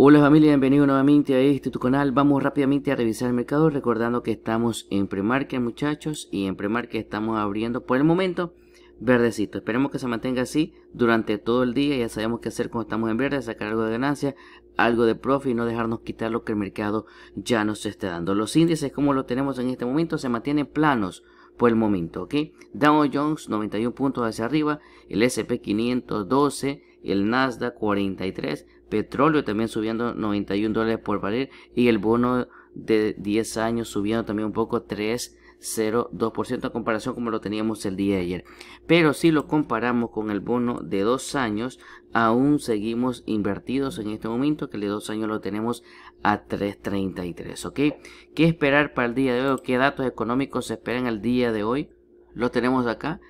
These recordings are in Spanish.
Hola familia, bienvenido nuevamente a este tu canal. Vamos rápidamente a revisar el mercado recordando que estamos en premarket muchachos y en premarket estamos abriendo por el momento verdecito. Esperemos que se mantenga así durante todo el día. Ya sabemos qué hacer cuando estamos en verde, sacar algo de ganancia, algo de profit y no dejarnos quitar lo que el mercado ya nos está dando. Los índices como lo tenemos en este momento se mantienen planos por el momento, ¿ok? Dow Jones 91 puntos hacia arriba, el SP 512, el Nasdaq 43, petróleo también subiendo 91 dólares por barril y el bono de 10 años subiendo también un poco 3,02% en comparación como lo teníamos el día de ayer. Pero si lo comparamos con el bono de 2 años, aún seguimos invertidos en este momento, que el de 2 años lo tenemos a 3,33. ¿Ok? ¿Qué esperar para el día de hoy? ¿Qué datos económicos se esperan el día de hoy? Lo tenemos acá.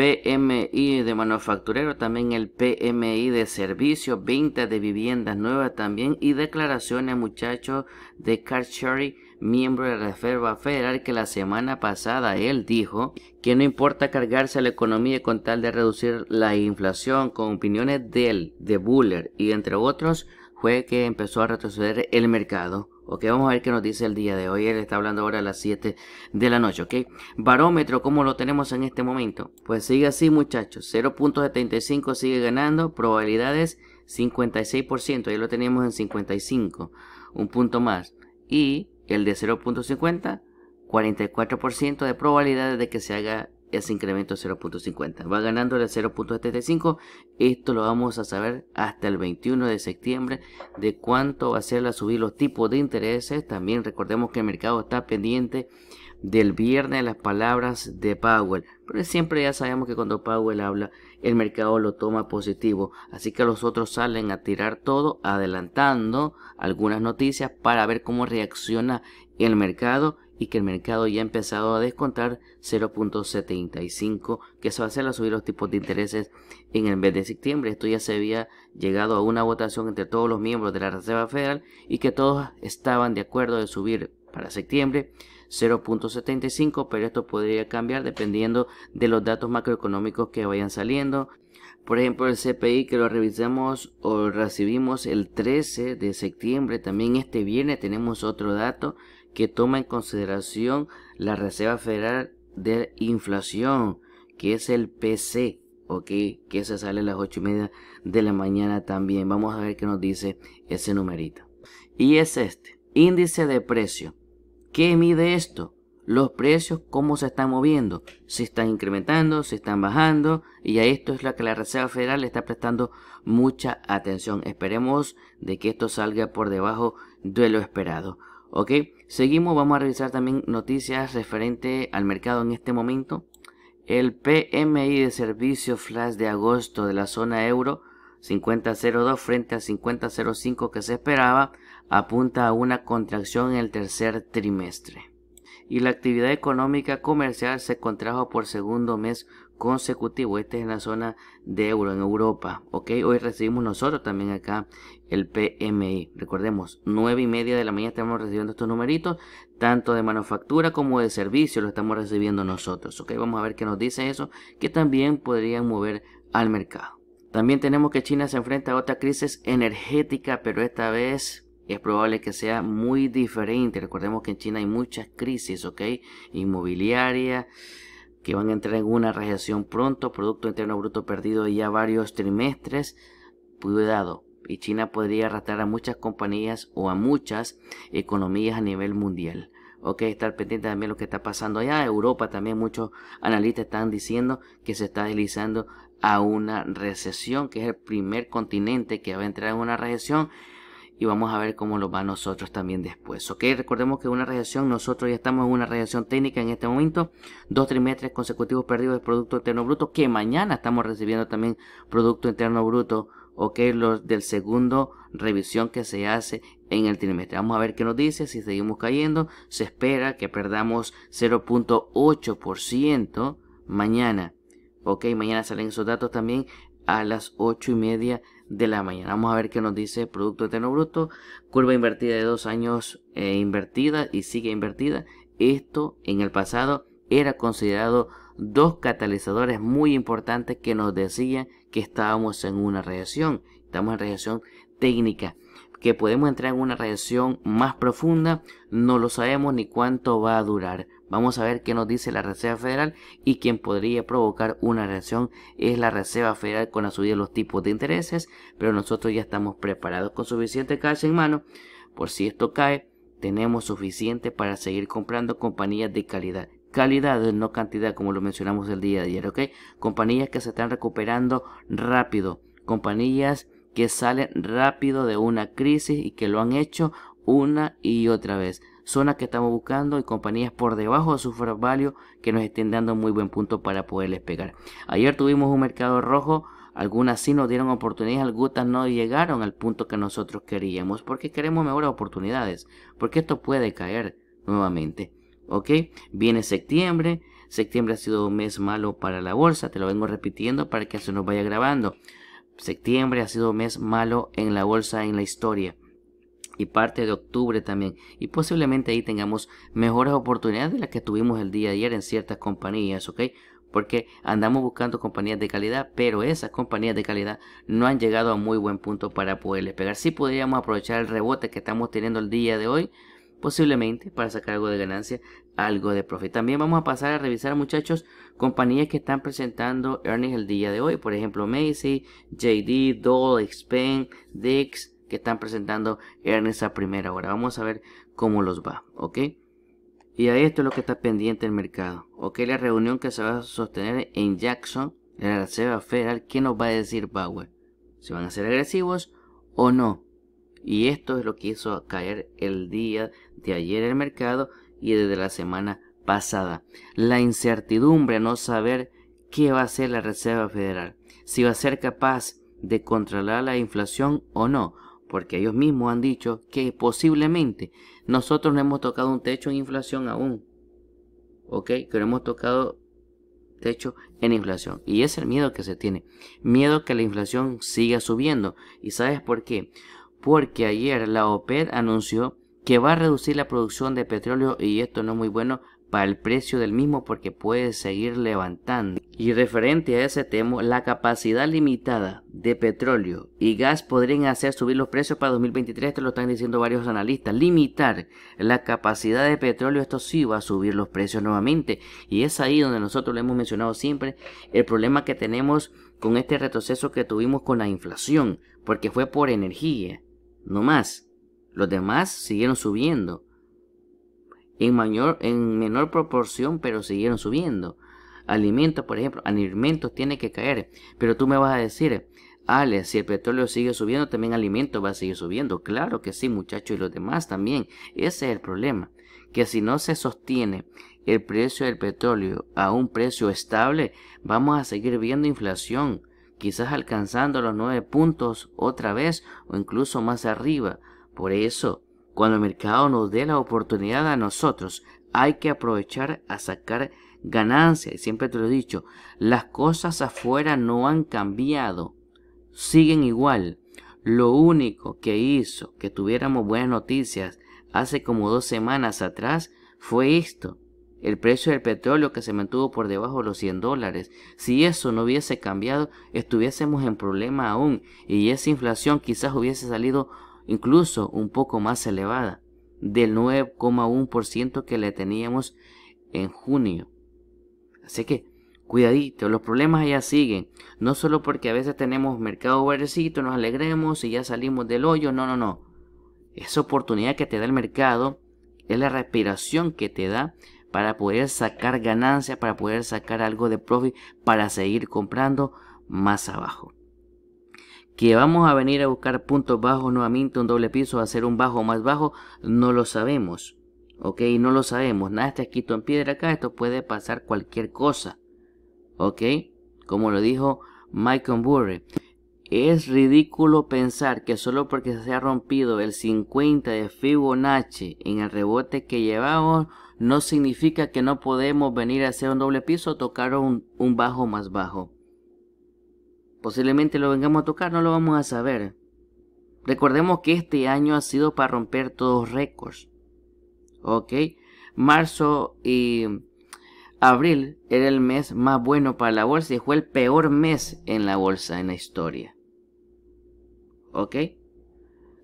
PMI de manufacturero, también el PMI de servicios, venta de viviendas nuevas también y declaraciones muchachos de Sherry miembro de la Reserva Federal, que la semana pasada él dijo que no importa cargarse a la economía con tal de reducir la inflación, con opiniones de él, de Buller y entre otros, fue que empezó a retroceder el mercado. Ok, vamos a ver qué nos dice el día de hoy. Él está hablando ahora a las 7 de la noche, ok. Barómetro, ¿cómo lo tenemos en este momento? Pues sigue así, muchachos. 0.75 sigue ganando. Probabilidades 56%. Ahí lo teníamos en 55. Un punto más. Y el de 0.50, 44% de probabilidades de que se haga ese incremento 0.50. Va ganando el 0.75. Esto lo vamos a saber hasta el 21 de septiembre de cuánto va a ser la subir los tipos de intereses. También recordemos que el mercado está pendiente del viernes las palabras de Powell. Pero siempre ya sabemos que cuando Powell habla, el mercado lo toma positivo. Así que los otros salen a tirar todo, adelantando algunas noticias para ver cómo reacciona el mercado y que el mercado ya ha empezado a descontar 0.75 que se va a hacer a subir los tipos de intereses en el mes de septiembre. Esto ya se había llegado a una votación entre todos los miembros de la Reserva Federal y que todos estaban de acuerdo de subir para septiembre 0.75, pero esto podría cambiar dependiendo de los datos macroeconómicos que vayan saliendo. Por ejemplo, el CPI que lo revisamos o recibimos el 13 de septiembre, también este viernes tenemos otro dato que toma en consideración la Reserva Federal de Inflación, que es el PC, ok, que se sale a las 8 y media de la mañana también. Vamos a ver qué nos dice ese numerito. Y es este, índice de precio. ¿Qué mide esto? Los precios, cómo se están moviendo, si están incrementando, ¿Se están bajando, y a esto es lo que la Reserva Federal le está prestando mucha atención. Esperemos de que esto salga por debajo de lo esperado. ¿Ok? Seguimos, vamos a revisar también noticias referente al mercado en este momento. El PMI de servicio flash de agosto de la zona euro 50.02 frente a 50.05 que se esperaba apunta a una contracción en el tercer trimestre. Y la actividad económica comercial se contrajo por segundo mes consecutivo. Este es en la zona de euro, en Europa. ¿ok? Hoy recibimos nosotros también acá el PMI. Recordemos, 9 y media de la mañana estamos recibiendo estos numeritos, tanto de manufactura como de servicio lo estamos recibiendo nosotros. Ok, vamos a ver qué nos dice eso, que también podrían mover al mercado. También tenemos que China se enfrenta a otra crisis energética, pero esta vez es probable que sea muy diferente. Recordemos que en China hay muchas crisis, ok, inmobiliaria que van a entrar en una reacción pronto, Producto Interno Bruto perdido ya varios trimestres. Cuidado, y China podría arrastrar a muchas compañías o a muchas economías a nivel mundial. Ok, estar pendiente también de lo que está pasando allá. Europa también muchos analistas están diciendo que se está deslizando a una recesión, que es el primer continente que va a entrar en una recesión. Y vamos a ver cómo lo va nosotros también después. Ok, recordemos que una recesión, nosotros ya estamos en una recesión técnica en este momento. Dos trimestres consecutivos perdidos de Producto Interno Bruto, que mañana estamos recibiendo también Producto Interno Bruto ok, lo del segundo revisión que se hace en el trimestre. Vamos a ver qué nos dice, si seguimos cayendo, se espera que perdamos 0.8% mañana. Ok, mañana salen esos datos también a las 8 y media de la mañana. Vamos a ver qué nos dice Producto Eterno Bruto. Curva invertida de dos años eh, invertida y sigue invertida. Esto en el pasado era considerado dos catalizadores muy importantes que nos decían que estábamos en una reacción estamos en reacción técnica. Que podemos entrar en una reacción más profunda, no lo sabemos ni cuánto va a durar. Vamos a ver qué nos dice la Reserva Federal y quién podría provocar una reacción es la Reserva Federal con la subida de los tipos de intereses, pero nosotros ya estamos preparados con suficiente cash en mano por si esto cae, tenemos suficiente para seguir comprando compañías de calidad calidad, no cantidad, como lo mencionamos el día de ayer, ¿ok? Compañías que se están recuperando rápido, compañías que salen rápido de una crisis y que lo han hecho una y otra vez. Zonas que estamos buscando y compañías por debajo de su fair value que nos estén dando muy buen punto para poderles pegar. Ayer tuvimos un mercado rojo. Algunas sí nos dieron oportunidades, algunas no llegaron al punto que nosotros queríamos, porque queremos mejores oportunidades, porque esto puede caer nuevamente. ¿ok? Viene septiembre, septiembre ha sido un mes malo para la bolsa, te lo vengo repitiendo para que se nos vaya grabando. Septiembre ha sido un mes malo en la bolsa en la historia y parte de octubre también. Y posiblemente ahí tengamos mejores oportunidades de las que tuvimos el día de ayer en ciertas compañías, ¿ok? Porque andamos buscando compañías de calidad, pero esas compañías de calidad no han llegado a muy buen punto para poderles pegar. si podríamos aprovechar el rebote que estamos teniendo el día de hoy posiblemente para sacar algo de ganancia, algo de profit. También vamos a pasar a revisar, muchachos, compañías que están presentando earnings el día de hoy. Por ejemplo, Macy, JD, Dole, Expen, Dix, que están presentando earnings a primera hora. Vamos a ver cómo los va, ¿ok? Y a esto es lo que está pendiente el mercado, ¿ok? La reunión que se va a sostener en Jackson, en la Reserva Federal, ¿qué nos va a decir Bauer? ¿Se van a ser agresivos o no? Y esto es lo que hizo caer el día de ayer el mercado y desde la semana pasada. La incertidumbre, no saber qué va a hacer la Reserva Federal, si va a ser capaz de controlar la inflación o no, porque ellos mismos han dicho que posiblemente nosotros no hemos tocado un techo en inflación aún. ¿Ok? Que no hemos tocado techo en inflación. Y es el miedo que se tiene. Miedo que la inflación siga subiendo. ¿Y sabes por qué? porque ayer la OPED anunció que va a reducir la producción de petróleo y esto no es muy bueno para el precio del mismo porque puede seguir levantando. Y referente a ese tema, la capacidad limitada de petróleo y gas podrían hacer subir los precios para 2023, esto lo están diciendo varios analistas. Limitar la capacidad de petróleo, esto sí va a subir los precios nuevamente. Y es ahí donde nosotros lo hemos mencionado siempre, el problema que tenemos con este retroceso que tuvimos con la inflación, porque fue por energía no más. Los demás siguieron subiendo. En, mayor, en menor proporción, pero siguieron subiendo. Alimentos, por ejemplo, alimentos tiene que caer. Pero tú me vas a decir, Ale, si el petróleo sigue subiendo, también alimentos va a seguir subiendo. Claro que sí, muchachos, y los demás también. Ese es el problema. Que si no se sostiene el precio del petróleo a un precio estable, vamos a seguir viendo inflación quizás alcanzando los nueve puntos otra vez o incluso más arriba. Por eso, cuando el mercado nos dé la oportunidad a nosotros, hay que aprovechar a sacar ganancia. Y siempre te lo he dicho, las cosas afuera no han cambiado, siguen igual. Lo único que hizo que tuviéramos buenas noticias hace como dos semanas atrás fue esto el precio del petróleo que se mantuvo por debajo de los 100 dólares. Si eso no hubiese cambiado, estuviésemos en problema aún y esa inflación quizás hubiese salido incluso un poco más elevada, del 9,1% que le teníamos en junio. Así que, cuidadito, los problemas allá siguen. No solo porque a veces tenemos mercado verdecito, nos alegremos y ya salimos del hoyo, no, no, no. Esa oportunidad que te da el mercado es la respiración que te da para poder sacar ganancias, para poder sacar algo de profit, para seguir comprando más abajo. Que vamos a venir a buscar puntos bajos nuevamente, un doble piso, hacer un bajo más bajo, no lo sabemos. Ok, no lo sabemos. Nada está escrito en piedra acá, esto puede pasar cualquier cosa. Ok, como lo dijo Michael Burry. Es ridículo pensar que solo porque se ha rompido el 50 de Fibonacci en el rebote que llevamos, no significa que no podemos venir a hacer un doble piso o tocar un, un bajo más bajo. Posiblemente lo vengamos a tocar, no lo vamos a saber. Recordemos que este año ha sido para romper todos récords. ¿Ok? Marzo y abril era el mes más bueno para la bolsa y fue el peor mes en la bolsa en la historia. ¿Ok?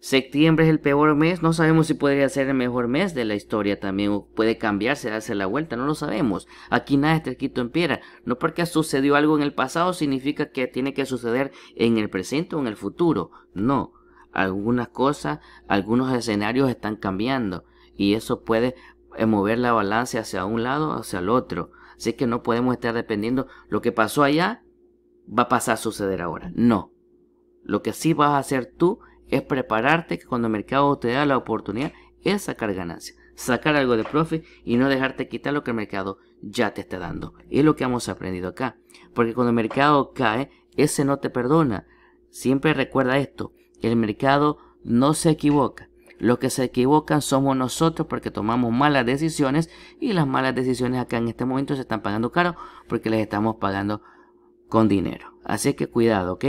Septiembre es el peor mes, no sabemos si podría ser el mejor mes de la historia también, o puede cambiarse, darse la vuelta, no lo sabemos. Aquí nada está escrito en piedra. No porque sucedió algo en el pasado significa que tiene que suceder en el presente o en el futuro. No, algunas cosas, algunos escenarios están cambiando y eso puede eh, mover la balanza hacia un lado o hacia el otro. Así que no podemos estar dependiendo lo que pasó allá va a pasar a suceder ahora. No. Lo que sí vas a hacer tú es prepararte que cuando el mercado te da la oportunidad es sacar ganancia sacar algo de profit y no dejarte quitar lo que el mercado ya te está dando. Es lo que hemos aprendido acá. Porque cuando el mercado cae, ese no te perdona. Siempre recuerda esto, el mercado no se equivoca. Los que se equivocan somos nosotros porque tomamos malas decisiones y las malas decisiones acá en este momento se están pagando caro porque les estamos pagando con dinero. Así que cuidado, ¿ok?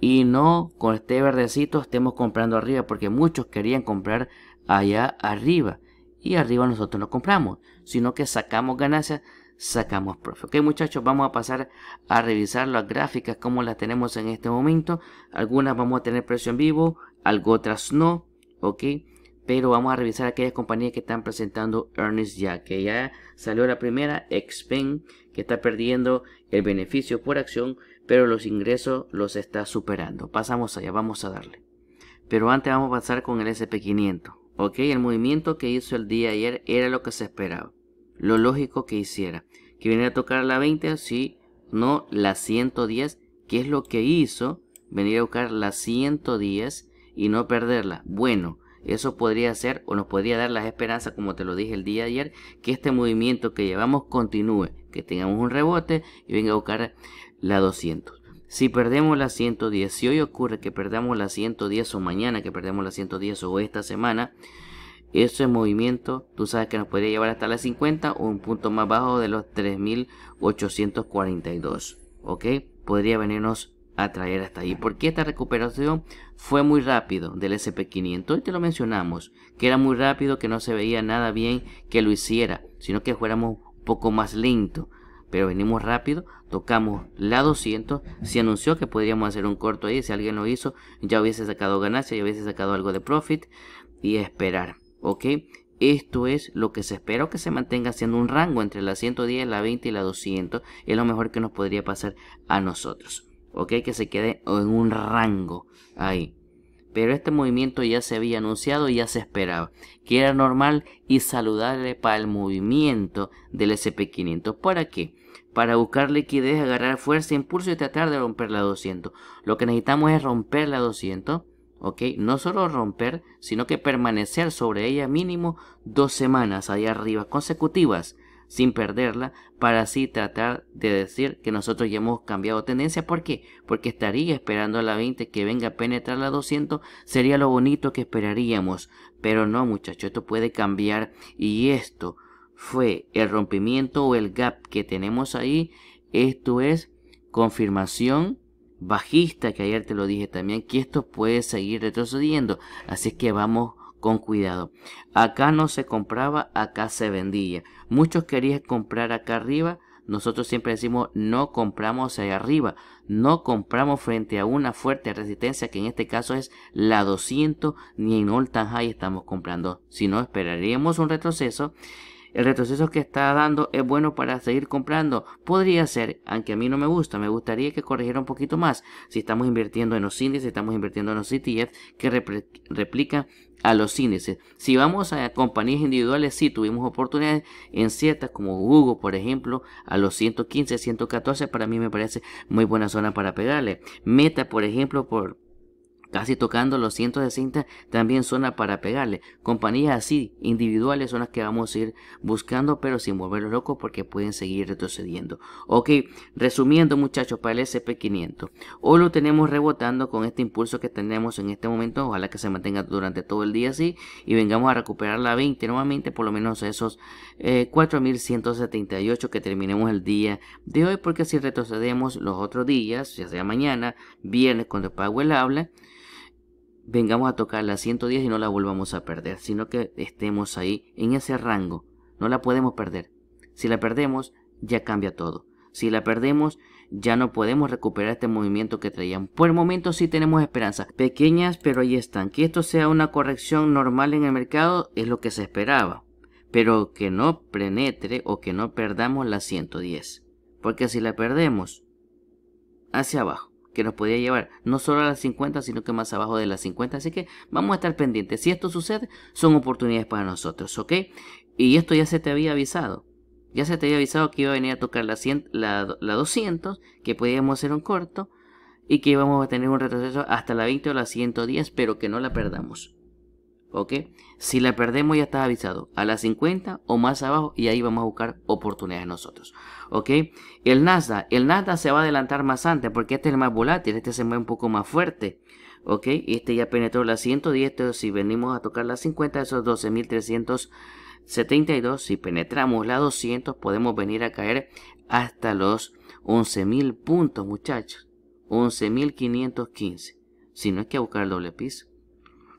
Y no con este verdecito estemos comprando arriba, porque muchos querían comprar allá arriba. Y arriba nosotros no compramos, sino que sacamos ganancias, sacamos profe. Ok, muchachos, vamos a pasar a revisar las gráficas como las tenemos en este momento. Algunas vamos a tener precio en vivo, otras no, ok. Pero vamos a revisar aquellas compañías que están presentando earnings ya, que ya salió la primera, Expen, que está perdiendo el beneficio por acción pero los ingresos los está superando. Pasamos allá, vamos a darle. Pero antes vamos a pasar con el SP500. Ok, el movimiento que hizo el día ayer era lo que se esperaba. Lo lógico que hiciera. Que viniera a tocar la 20, sí, no la 110, ¿qué es lo que hizo. Venir a buscar la 110 y no perderla. Bueno, eso podría ser o nos podría dar las esperanzas, como te lo dije el día ayer, que este movimiento que llevamos continúe, que tengamos un rebote y venga a buscar la 200. Si perdemos la 110, si hoy ocurre que perdamos la 110 o mañana que perdemos la 110 o esta semana, ese movimiento tú sabes que nos podría llevar hasta la 50 o un punto más bajo de los 3842. ¿Ok? Podría venirnos a traer hasta ahí. Porque esta recuperación fue muy rápido del SP500. Hoy te lo mencionamos, que era muy rápido, que no se veía nada bien que lo hiciera, sino que fuéramos un poco más lento pero venimos rápido, tocamos la 200, se anunció que podríamos hacer un corto ahí, si alguien lo hizo ya hubiese sacado ganancia, ya hubiese sacado algo de profit y esperar, ok, esto es lo que se espera que se mantenga siendo un rango entre la 110, la 20 y la 200, es lo mejor que nos podría pasar a nosotros, ok, que se quede en un rango ahí pero este movimiento ya se había anunciado y ya se esperaba, que era normal y saludable para el movimiento del SP500. ¿Para qué? Para buscar liquidez, agarrar fuerza, impulso y tratar de romper la 200. Lo que necesitamos es romper la 200, ¿ok? No solo romper, sino que permanecer sobre ella mínimo dos semanas allá arriba consecutivas sin perderla para así tratar de decir que nosotros ya hemos cambiado tendencia. ¿Por qué? Porque estaría esperando a la 20 que venga a penetrar la 200. Sería lo bonito que esperaríamos. Pero no muchachos, esto puede cambiar y esto fue el rompimiento o el gap que tenemos ahí. Esto es confirmación bajista que ayer te lo dije también que esto puede seguir retrocediendo. Así que vamos con cuidado. Acá no se compraba, acá se vendía. Muchos querían comprar acá arriba. Nosotros siempre decimos no compramos allá arriba, no compramos frente a una fuerte resistencia que en este caso es la 200 ni en all tan high estamos comprando, Si no, esperaríamos un retroceso el retroceso que está dando es bueno para seguir comprando. Podría ser, aunque a mí no me gusta, me gustaría que corrigiera un poquito más. Si estamos invirtiendo en los índices, si estamos invirtiendo en los CTF. que replican a los índices. Si vamos a compañías individuales, si tuvimos oportunidades en ciertas, como Google, por ejemplo, a los 115, 114, para mí me parece muy buena zona para pegarle. Meta, por ejemplo, por, casi tocando los cientos de también suena para pegarle. Compañías así, individuales, son las que vamos a ir buscando, pero sin volverlos loco porque pueden seguir retrocediendo. Ok, resumiendo muchachos, para el SP500. Hoy lo tenemos rebotando con este impulso que tenemos en este momento. Ojalá que se mantenga durante todo el día así y vengamos a recuperar la 20 nuevamente, por lo menos esos 4.178 eh, que terminemos el día de hoy, porque si retrocedemos los otros días, ya sea mañana, viernes cuando pago el habla, vengamos a tocar la 110 y no la volvamos a perder, sino que estemos ahí en ese rango. No la podemos perder. Si la perdemos, ya cambia todo. Si la perdemos, ya no podemos recuperar este movimiento que traían. Por el momento sí tenemos esperanzas, pequeñas, pero ahí están. Que esto sea una corrección normal en el mercado es lo que se esperaba, pero que no penetre o que no perdamos la 110, porque si la perdemos, hacia abajo que nos podía llevar no solo a las 50, sino que más abajo de las 50. Así que vamos a estar pendientes. Si esto sucede, son oportunidades para nosotros, ¿ok? Y esto ya se te había avisado. Ya se te había avisado que iba a venir a tocar la, 200, que podíamos hacer un corto y que íbamos a tener un retroceso hasta la 20 o la 110, pero que no la perdamos. ¿ok? Si la perdemos ya está avisado, a las 50 o más abajo y ahí vamos a buscar oportunidades nosotros, ¿ok? El Nasdaq, el Nasdaq se va a adelantar más antes porque este es el más volátil, este se mueve un poco más fuerte, ¿ok? Este ya penetró las 110, si venimos a tocar las 50, esos 12.372, si penetramos las 200 podemos venir a caer hasta los 11.000 puntos, muchachos, 11.515, si no es que buscar el doble piso.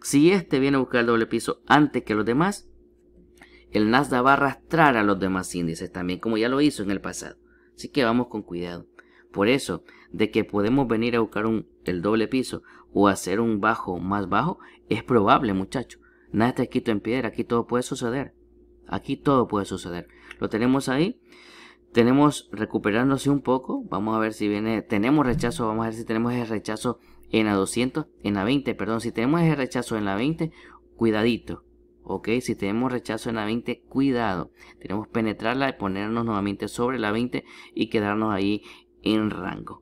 Si este viene a buscar el doble piso antes que los demás, el Nasdaq va a arrastrar a los demás índices también, como ya lo hizo en el pasado. Así que vamos con cuidado. Por eso, de que podemos venir a buscar el doble piso o hacer un bajo más bajo, es probable, muchachos. Nada está escrito en piedra, aquí todo puede suceder. Aquí todo puede suceder. Lo tenemos ahí. Tenemos recuperándose un poco. Vamos a ver si viene. Tenemos rechazo. Vamos a ver si tenemos el rechazo en la 200, en la 20, perdón, si tenemos ese rechazo en la 20, cuidadito. Ok, si tenemos rechazo en la 20, cuidado. Tenemos que penetrarla y ponernos nuevamente sobre la 20 y quedarnos ahí en rango.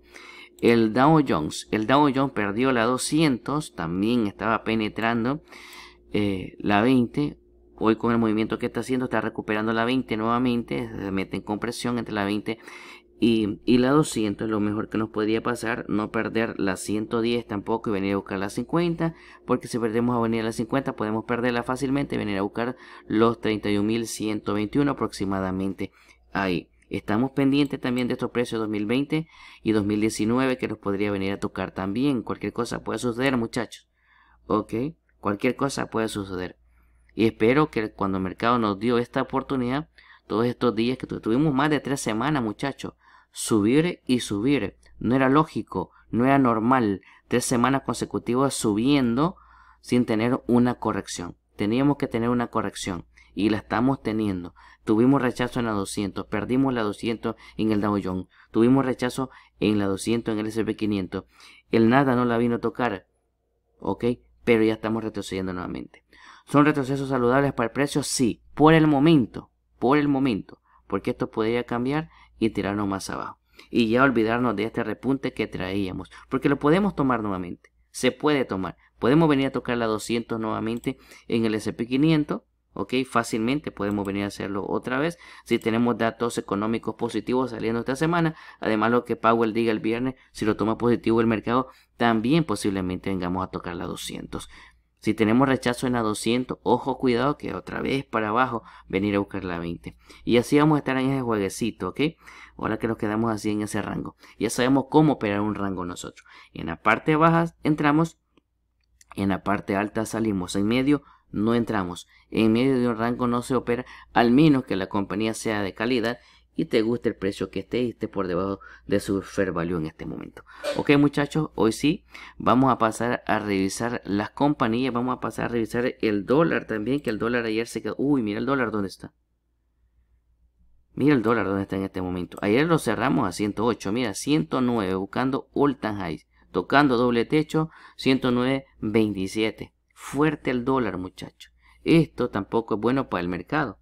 El Dow Jones, el Dow Jones perdió la 200, también estaba penetrando eh, la 20. Hoy con el movimiento que está haciendo, está recuperando la 20 nuevamente, se mete en compresión entre la 20 y, la 200 es lo mejor que nos podría pasar, no perder la 110 tampoco y venir a buscar la 50, porque si perdemos a venir a la 50 podemos perderla fácilmente y venir a buscar los 31.121 aproximadamente ahí. Estamos pendientes también de estos precios 2020 y 2019 que nos podría venir a tocar también. Cualquier cosa puede suceder muchachos. Ok, cualquier cosa puede suceder. Y espero que cuando el mercado nos dio esta oportunidad, todos estos días que tuvimos más de tres semanas muchachos, subir y subir. No era lógico, no era normal. Tres semanas consecutivas subiendo sin tener una corrección. Teníamos que tener una corrección y la estamos teniendo. Tuvimos rechazo en la 200, perdimos la 200 en el Dow Jones, tuvimos rechazo en la 200 en el S&P 500. El nada no la vino a tocar, ¿ok? Pero ya estamos retrocediendo nuevamente. ¿Son retrocesos saludables para el precio? Sí, por el momento, por el momento, porque esto podría cambiar y tirarnos más abajo. Y ya olvidarnos de este repunte que traíamos, porque lo podemos tomar nuevamente. Se puede tomar. Podemos venir a tocar la 200 nuevamente en el SP500, ¿ok? Fácilmente podemos venir a hacerlo otra vez si tenemos datos económicos positivos saliendo esta semana. Además, lo que Powell diga el viernes, si lo toma positivo el mercado, también posiblemente vengamos a tocar la 200. Si tenemos rechazo en la 200, ojo, cuidado que otra vez para abajo venir a buscar la 20. Y así vamos a estar en ese jueguecito, ¿ok? Ahora que nos quedamos así en ese rango. Ya sabemos cómo operar un rango nosotros. En la parte baja entramos, en la parte alta salimos, en medio no entramos. En medio de un rango no se opera, al menos que la compañía sea de calidad y te guste el precio que esté y esté por debajo de su fair value en este momento. Ok muchachos, hoy sí vamos a pasar a revisar las compañías, vamos a pasar a revisar el dólar también, que el dólar ayer se quedó... Uy, mira el dólar, ¿dónde está? Mira el dólar ¿dónde está en este momento. Ayer lo cerramos a 108, mira, 109, buscando all time highs, tocando doble techo, 109.27. Fuerte el dólar, muchachos. Esto tampoco es bueno para el mercado.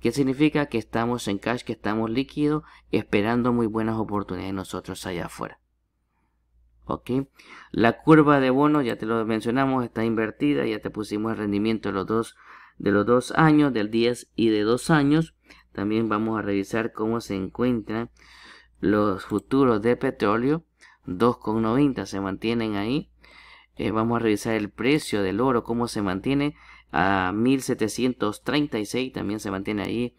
¿Qué significa? Que estamos en cash, que estamos líquido, esperando muy buenas oportunidades nosotros allá afuera. ¿Ok? La curva de bonos, ya te lo mencionamos, está invertida, ya te pusimos el rendimiento de los dos, de los dos años, del 10 y de dos años. También vamos a revisar cómo se encuentran los futuros de petróleo. 2,90 se mantienen ahí. Eh, vamos a revisar el precio del oro, cómo se mantiene a 1736, también se mantiene ahí.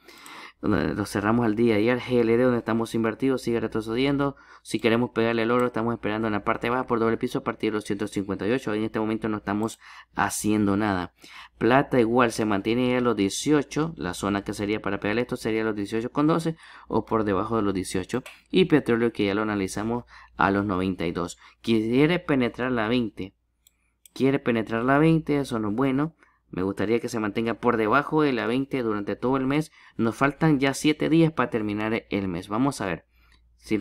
Lo cerramos al día Y ayer. GLD, donde estamos invertidos, sigue retrocediendo. Si queremos pegarle el oro, estamos esperando en la parte baja por doble piso a partir de los 158. En este momento no estamos haciendo nada. Plata igual se mantiene a los 18. La zona que sería para pegarle esto sería los 18,12 o por debajo de los 18. Y petróleo que ya lo analizamos a los 92. Quiere penetrar la 20. Quiere penetrar la 20, eso no es bueno me gustaría que se mantenga por debajo de la 20 durante todo el mes. Nos faltan ya 7 días para terminar el mes. Vamos a ver si,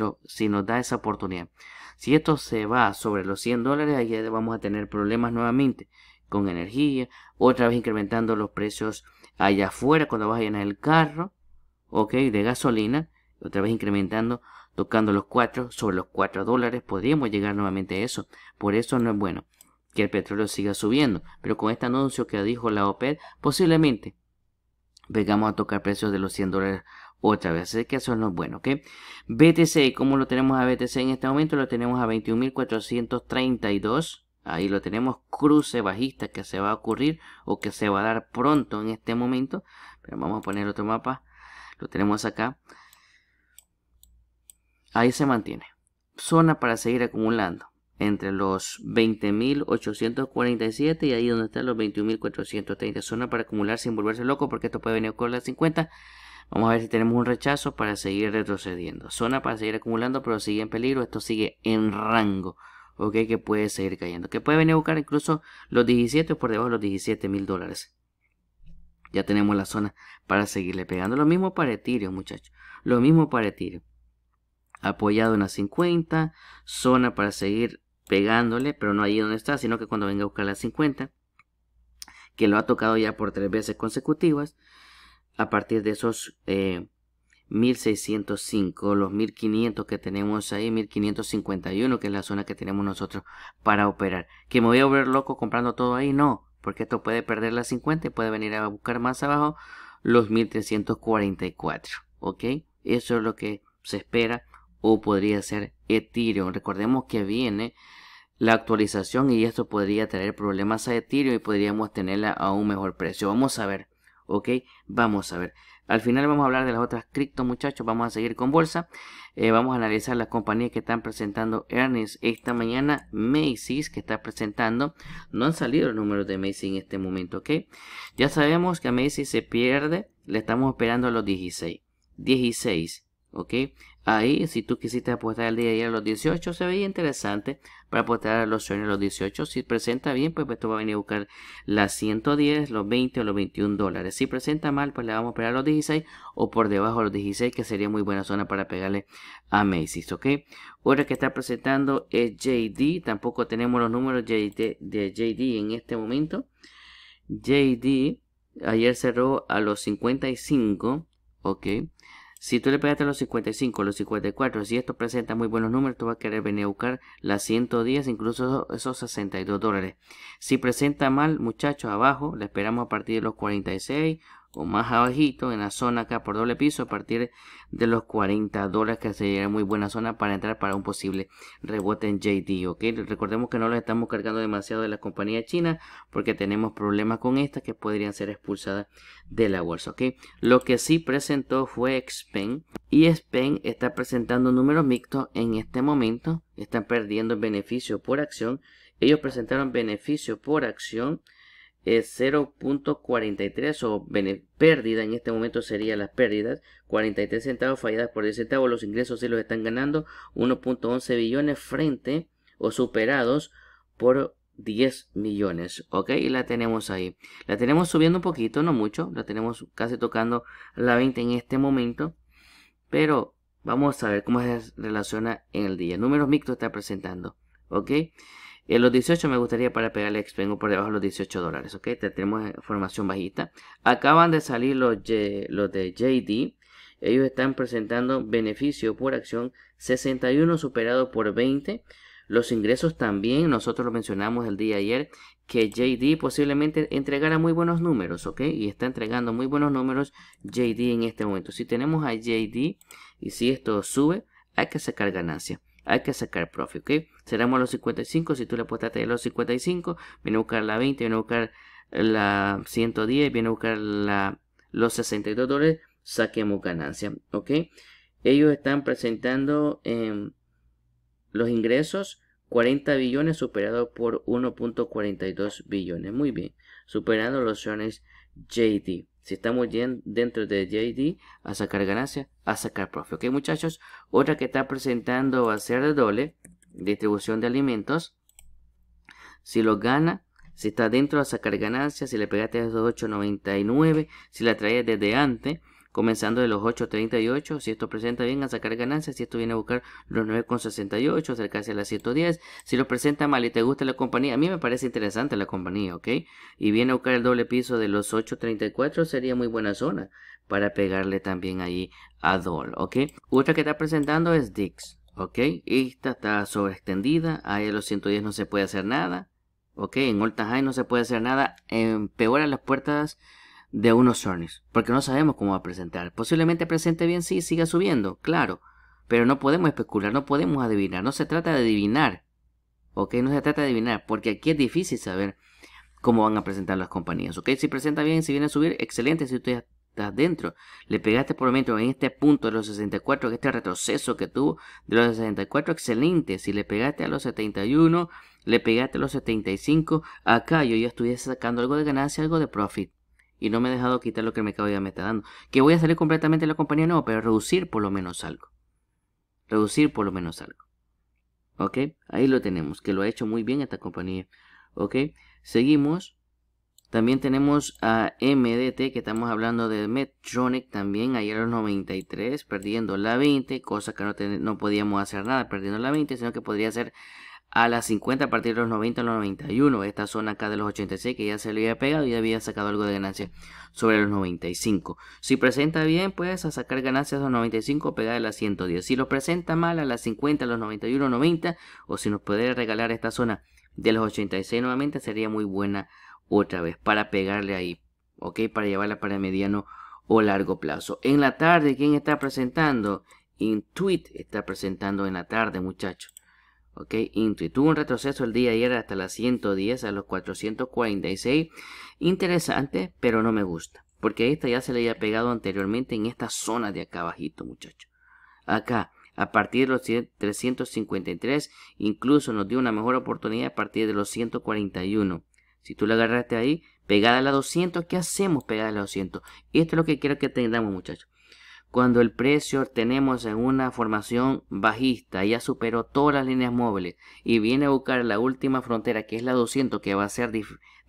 nos da esa oportunidad. Si esto se va sobre los 100 dólares, ahí vamos a tener problemas nuevamente con energía. Otra vez incrementando los precios allá afuera cuando vas a llenar el carro. Ok, de gasolina. Otra vez incrementando, tocando los 4 sobre los 4 dólares. Podríamos llegar nuevamente a eso. Por eso no es bueno que el petróleo siga subiendo, pero con este anuncio que dijo la OPED, posiblemente vengamos a tocar precios de los 100 dólares otra vez. Así que eso no es bueno, ¿ok? BTC, ¿cómo lo tenemos a BTC en este momento? Lo tenemos a 21.432. Ahí lo tenemos, cruce bajista que se va a ocurrir o que se va a dar pronto en este momento. Pero vamos a poner otro mapa. Lo tenemos acá. Ahí se mantiene. Zona para seguir acumulando entre los 20.847 y ahí donde están los 21.430 zona para acumular sin volverse loco porque esto puede venir con las 50 vamos a ver si tenemos un rechazo para seguir retrocediendo zona para seguir acumulando pero sigue en peligro esto sigue en rango ok que puede seguir cayendo que puede venir a buscar incluso los 17 por debajo de los 17.000 mil dólares ya tenemos la zona para seguirle pegando lo mismo para tirio muchachos lo mismo para Ethereum apoyado en las 50 zona para seguir pegándole, pero no ahí donde está, sino que cuando venga a buscar las 50, que lo ha tocado ya por tres veces consecutivas, a partir de esos 1605, eh, los 1500 que tenemos ahí, 1551, que es la zona que tenemos nosotros para operar. Que me voy a volver loco comprando todo ahí, no, porque esto puede perder las 50 y puede venir a buscar más abajo los 1344, ¿ok? Eso es lo que se espera o podría ser Ethereum. Recordemos que viene la actualización y esto podría traer problemas a Ethereum y podríamos tenerla a un mejor precio. Vamos a ver, ok, vamos a ver. Al final vamos a hablar de las otras cripto muchachos, vamos a seguir con bolsa. Eh, vamos a analizar las compañías que están presentando earnings esta mañana. Macy's que está presentando. No han salido los números de Macy's en este momento, ¿ok? Ya sabemos que a Macy's se pierde. Le estamos esperando a los 16. 16, ¿ok? Ahí, si tú quisiste apostar el día ayer a los 18, se veía interesante para apostar a los sueños a los 18. Si presenta bien, pues, pues tú va a venir a buscar las 110, los 20 o los 21 dólares. Si presenta mal, pues le vamos a pegar a los 16 o por debajo de los 16, que sería muy buena zona para pegarle a Macy's, ¿ok? Ahora que está presentando es JD. Tampoco tenemos los números de JD en este momento. JD ayer cerró a los 55, ¿ok? Si tú le pegaste los 55, los 54, si esto presenta muy buenos números, tú vas a querer venir a buscar las 110, incluso esos 62 dólares. Si presenta mal, muchachos, abajo, le esperamos a partir de los 46 o más abajito en la zona acá por doble piso a partir de los 40 dólares que sería muy buena zona para entrar para un posible rebote en JD ok recordemos que no los estamos cargando demasiado de la compañía china porque tenemos problemas con estas que podrían ser expulsadas de la bolsa ok lo que sí presentó fue Xpen y Xpen está presentando números mixtos en este momento están perdiendo beneficio por acción ellos presentaron beneficio por acción es 0.43 o pérdida, en este momento serían las pérdidas, 43 centavos falladas por 10 centavos, los ingresos sí los están ganando, 1.11 billones frente o superados por 10 millones, ok, la tenemos ahí, la tenemos subiendo un poquito, no mucho, la tenemos casi tocando la 20 en este momento, pero vamos a ver cómo se relaciona en el día, números mixtos está presentando, ok, en eh, los 18 me gustaría para pegarle expengo por debajo de los 18 dólares, ¿ok? Tenemos eh, formación bajista. Acaban de salir los, los de JD. Ellos están presentando beneficio por acción 61 superado por 20. Los ingresos también, nosotros lo mencionamos el día ayer, que JD posiblemente entregara muy buenos números, ¿ok? Y está entregando muy buenos números JD en este momento. Si tenemos a JD y si esto sube, hay que sacar ganancia hay que sacar profit, ¿ok? Cerramos los 55, si tú le apostaste a los 55, viene a buscar la 20, viene a buscar la 110, viene a buscar la, los 62 dólares, saquemos ganancia, ¿ok? Ellos están presentando em, los ingresos 40 billones superados por 1.42 billones, muy bien, superando los opciones JD. Si estamos dentro de JD, a sacar ganancias, a sacar profit. Ok, muchachos. Otra que está presentando va a ser de doble. Distribución de alimentos. Si lo gana, si está dentro a sacar ganancias, si le pegaste a esos 8.99, si la traías desde antes, comenzando de los 8.38, si esto presenta bien a sacar ganancias, si esto viene a buscar los 9.68, acercarse a las 110, si lo presenta mal y te gusta la compañía, a mí me parece interesante la compañía, ¿ok? Y viene a buscar el doble piso de los 8.34, sería muy buena zona para pegarle también ahí a Doll, ¿ok? Otra que está presentando es Dix, ¿ok? Esta está sobreextendida, ahí a los 110 no se puede hacer nada, ¿ok? En All High no se puede hacer nada, empeora las puertas de unos earnings, porque no sabemos cómo va a presentar. Posiblemente presente bien, sí, siga subiendo, claro, pero no podemos especular, no podemos adivinar, no se trata de adivinar, ¿ok? No se trata de adivinar, porque aquí es difícil saber cómo van a presentar las compañías, ¿ok? Si presenta bien, si viene a subir, excelente, si usted estás dentro, le pegaste por menos en este punto de los 64, que este retroceso que tuvo de los 64, excelente, si le pegaste a los 71, le pegaste a los 75, acá yo ya estuviese sacando algo de ganancia, algo de profit. Y no me he dejado quitar lo que el mercado ya me está dando. Que voy a salir completamente de la compañía, no, pero reducir por lo menos algo. Reducir por lo menos algo. ¿Ok? Ahí lo tenemos, que lo ha hecho muy bien esta compañía. ¿Ok? Seguimos. También tenemos a MDT, que estamos hablando de Medtronic también. Ayer a los 93, perdiendo la 20, cosa que no, no podíamos hacer nada perdiendo la 20, sino que podría ser a las 50 a partir de los 90 a los 91. Esta zona acá de los 86 que ya se le había pegado y había sacado algo de ganancia sobre los 95. Si presenta bien, pues a sacar ganancias a los 95, pegar a las 110. Si lo presenta mal, a las 50, a los 91, 90. O si nos puede regalar esta zona de los 86 nuevamente, sería muy buena otra vez para pegarle ahí. Ok, para llevarla para mediano o largo plazo. En la tarde, ¿quién está presentando? Intuit está presentando en la tarde, muchachos ¿ok? tuvo un retroceso el día de ayer hasta las 110 a los 446. Interesante, pero no me gusta. Porque esta ya se le había pegado anteriormente en esta zona de acá abajito, muchachos. Acá, a partir de los 353, incluso nos dio una mejor oportunidad a partir de los 141. Si tú la agarraste ahí, pegada a la 200, ¿qué hacemos pegada a la 200? Y esto es lo que quiero que tengamos, muchachos cuando el precio tenemos en una formación bajista ya superó todas las líneas móviles y viene a buscar la última frontera que es la 200 que va a ser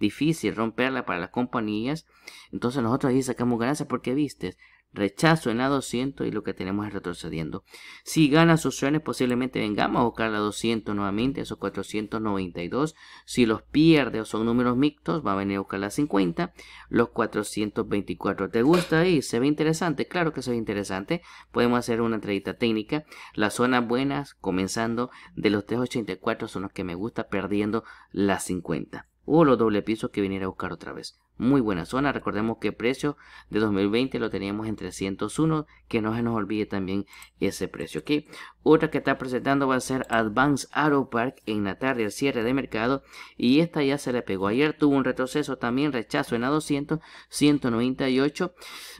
difícil romperla para las compañías. Entonces nosotros ahí sacamos ganancias porque viste, rechazo en la 200 y lo que tenemos es retrocediendo. Si sus opciones posiblemente vengamos a buscar la 200 nuevamente, esos 492. Si los pierde o son números mixtos, va a venir a buscar la 50. Los 424. ¿Te gusta ahí? ¿Se ve interesante? Claro que se ve interesante. Podemos hacer una entrevista técnica. Las zonas buenas, comenzando de los 384, son los que me gusta perdiendo las 50 o los doble pisos que viniera a buscar otra vez. Muy buena zona, recordemos que el precio de 2020 lo teníamos en 301, que no se nos olvide también ese precio. ¿okay? Otra que está presentando va a ser Advance Aero Park en la tarde el cierre de mercado y esta ya se le pegó. Ayer tuvo un retroceso también, rechazo en la 200, 198.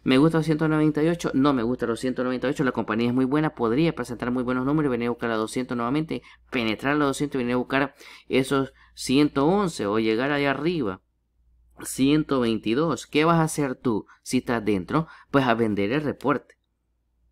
Me gusta los 198, no me gusta los 198, la compañía es muy buena, podría presentar muy buenos números, venir a buscar la 200 nuevamente, penetrar la 200 y venir a buscar esos 111 o llegar allá arriba. 122. ¿Qué vas a hacer tú si estás dentro? Pues a vender el reporte.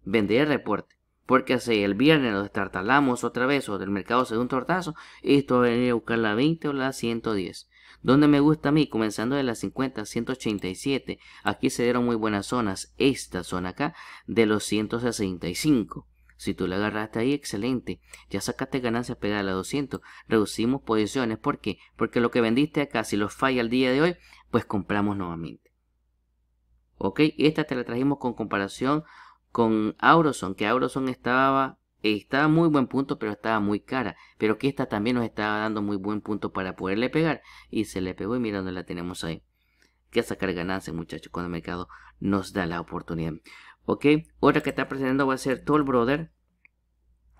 Vender el reporte. Porque si el viernes lo estartalamos otra vez o del mercado se da un tortazo, esto va a venir a buscar la 20 o la 110. Donde me gusta a mí, comenzando de las 50 187, aquí se dieron muy buenas zonas, esta zona acá, de los 165. Si tú la agarraste ahí, excelente. Ya sacaste ganancias pegada a 200. Reducimos posiciones. ¿Por qué? Porque lo que vendiste acá, si los falla el día de hoy, pues compramos nuevamente. Ok, esta te la trajimos con comparación con Auroson, que Auroson estaba estaba muy buen punto, pero estaba muy cara. Pero que esta también nos estaba dando muy buen punto para poderle pegar. Y se le pegó y mira dónde la tenemos ahí. Que sacar ganancias, muchachos, cuando el mercado nos da la oportunidad. ¿ok? Otra que está presentando va a ser Toll Brother.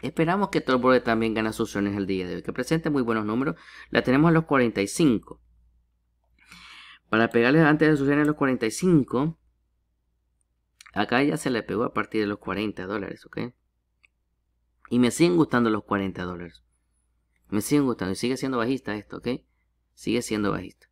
Esperamos que Toll Brother también gane sus opciones el día de hoy, que presente muy buenos números. La tenemos a los 45. Para pegarle antes de sus a los 45, acá ya se le pegó a partir de los 40 dólares, ¿ok? Y me siguen gustando los 40 dólares. Me siguen gustando y sigue siendo bajista esto, ¿ok? Sigue siendo bajista.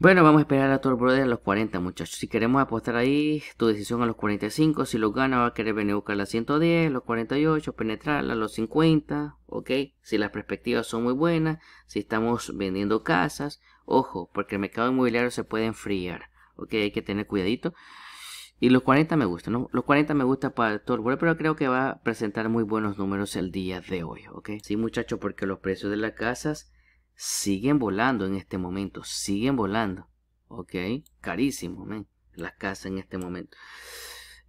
Bueno, vamos a esperar a Tor a los 40, muchachos. Si queremos apostar ahí, tu decisión a los 45. Si lo gana, va a querer venir a buscar la 110, los 48, penetrar a los 50. Ok, si las perspectivas son muy buenas, si estamos vendiendo casas. Ojo, porque el mercado inmobiliario se puede enfriar. Ok, hay que tener cuidadito. Y los 40 me gustan, ¿no? Los 40 me gusta para Tor pero creo que va a presentar muy buenos números el día de hoy. Ok, sí, muchachos, porque los precios de las casas siguen volando en este momento, siguen volando, ¿ok? Carísimo, las casas en este momento.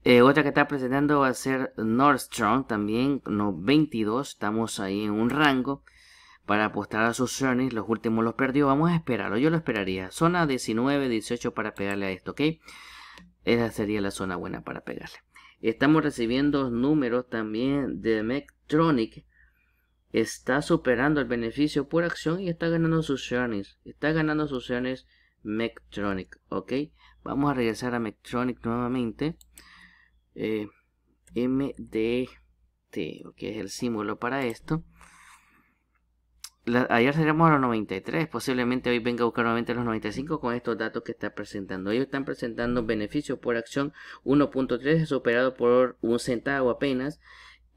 Eh, otra que está presentando va a ser Nordstrom también, no, 22, estamos ahí en un rango para apostar a sus earnings, los últimos los perdió, vamos a esperarlo, yo lo esperaría, zona 19, 18 para pegarle a esto, ¿ok? Esa sería la zona buena para pegarle. Estamos recibiendo números también de Mectronic, está superando el beneficio por acción y está ganando sus shares. Está ganando sus shares Mectronic, ¿ok? Vamos a regresar a Mectronic nuevamente. Eh, MDT, que es el símbolo para esto. ayer seremos a los 93, posiblemente hoy venga a buscar nuevamente los 95 con estos datos que está presentando. Ellos están presentando beneficio por acción 1.3 superado por un centavo apenas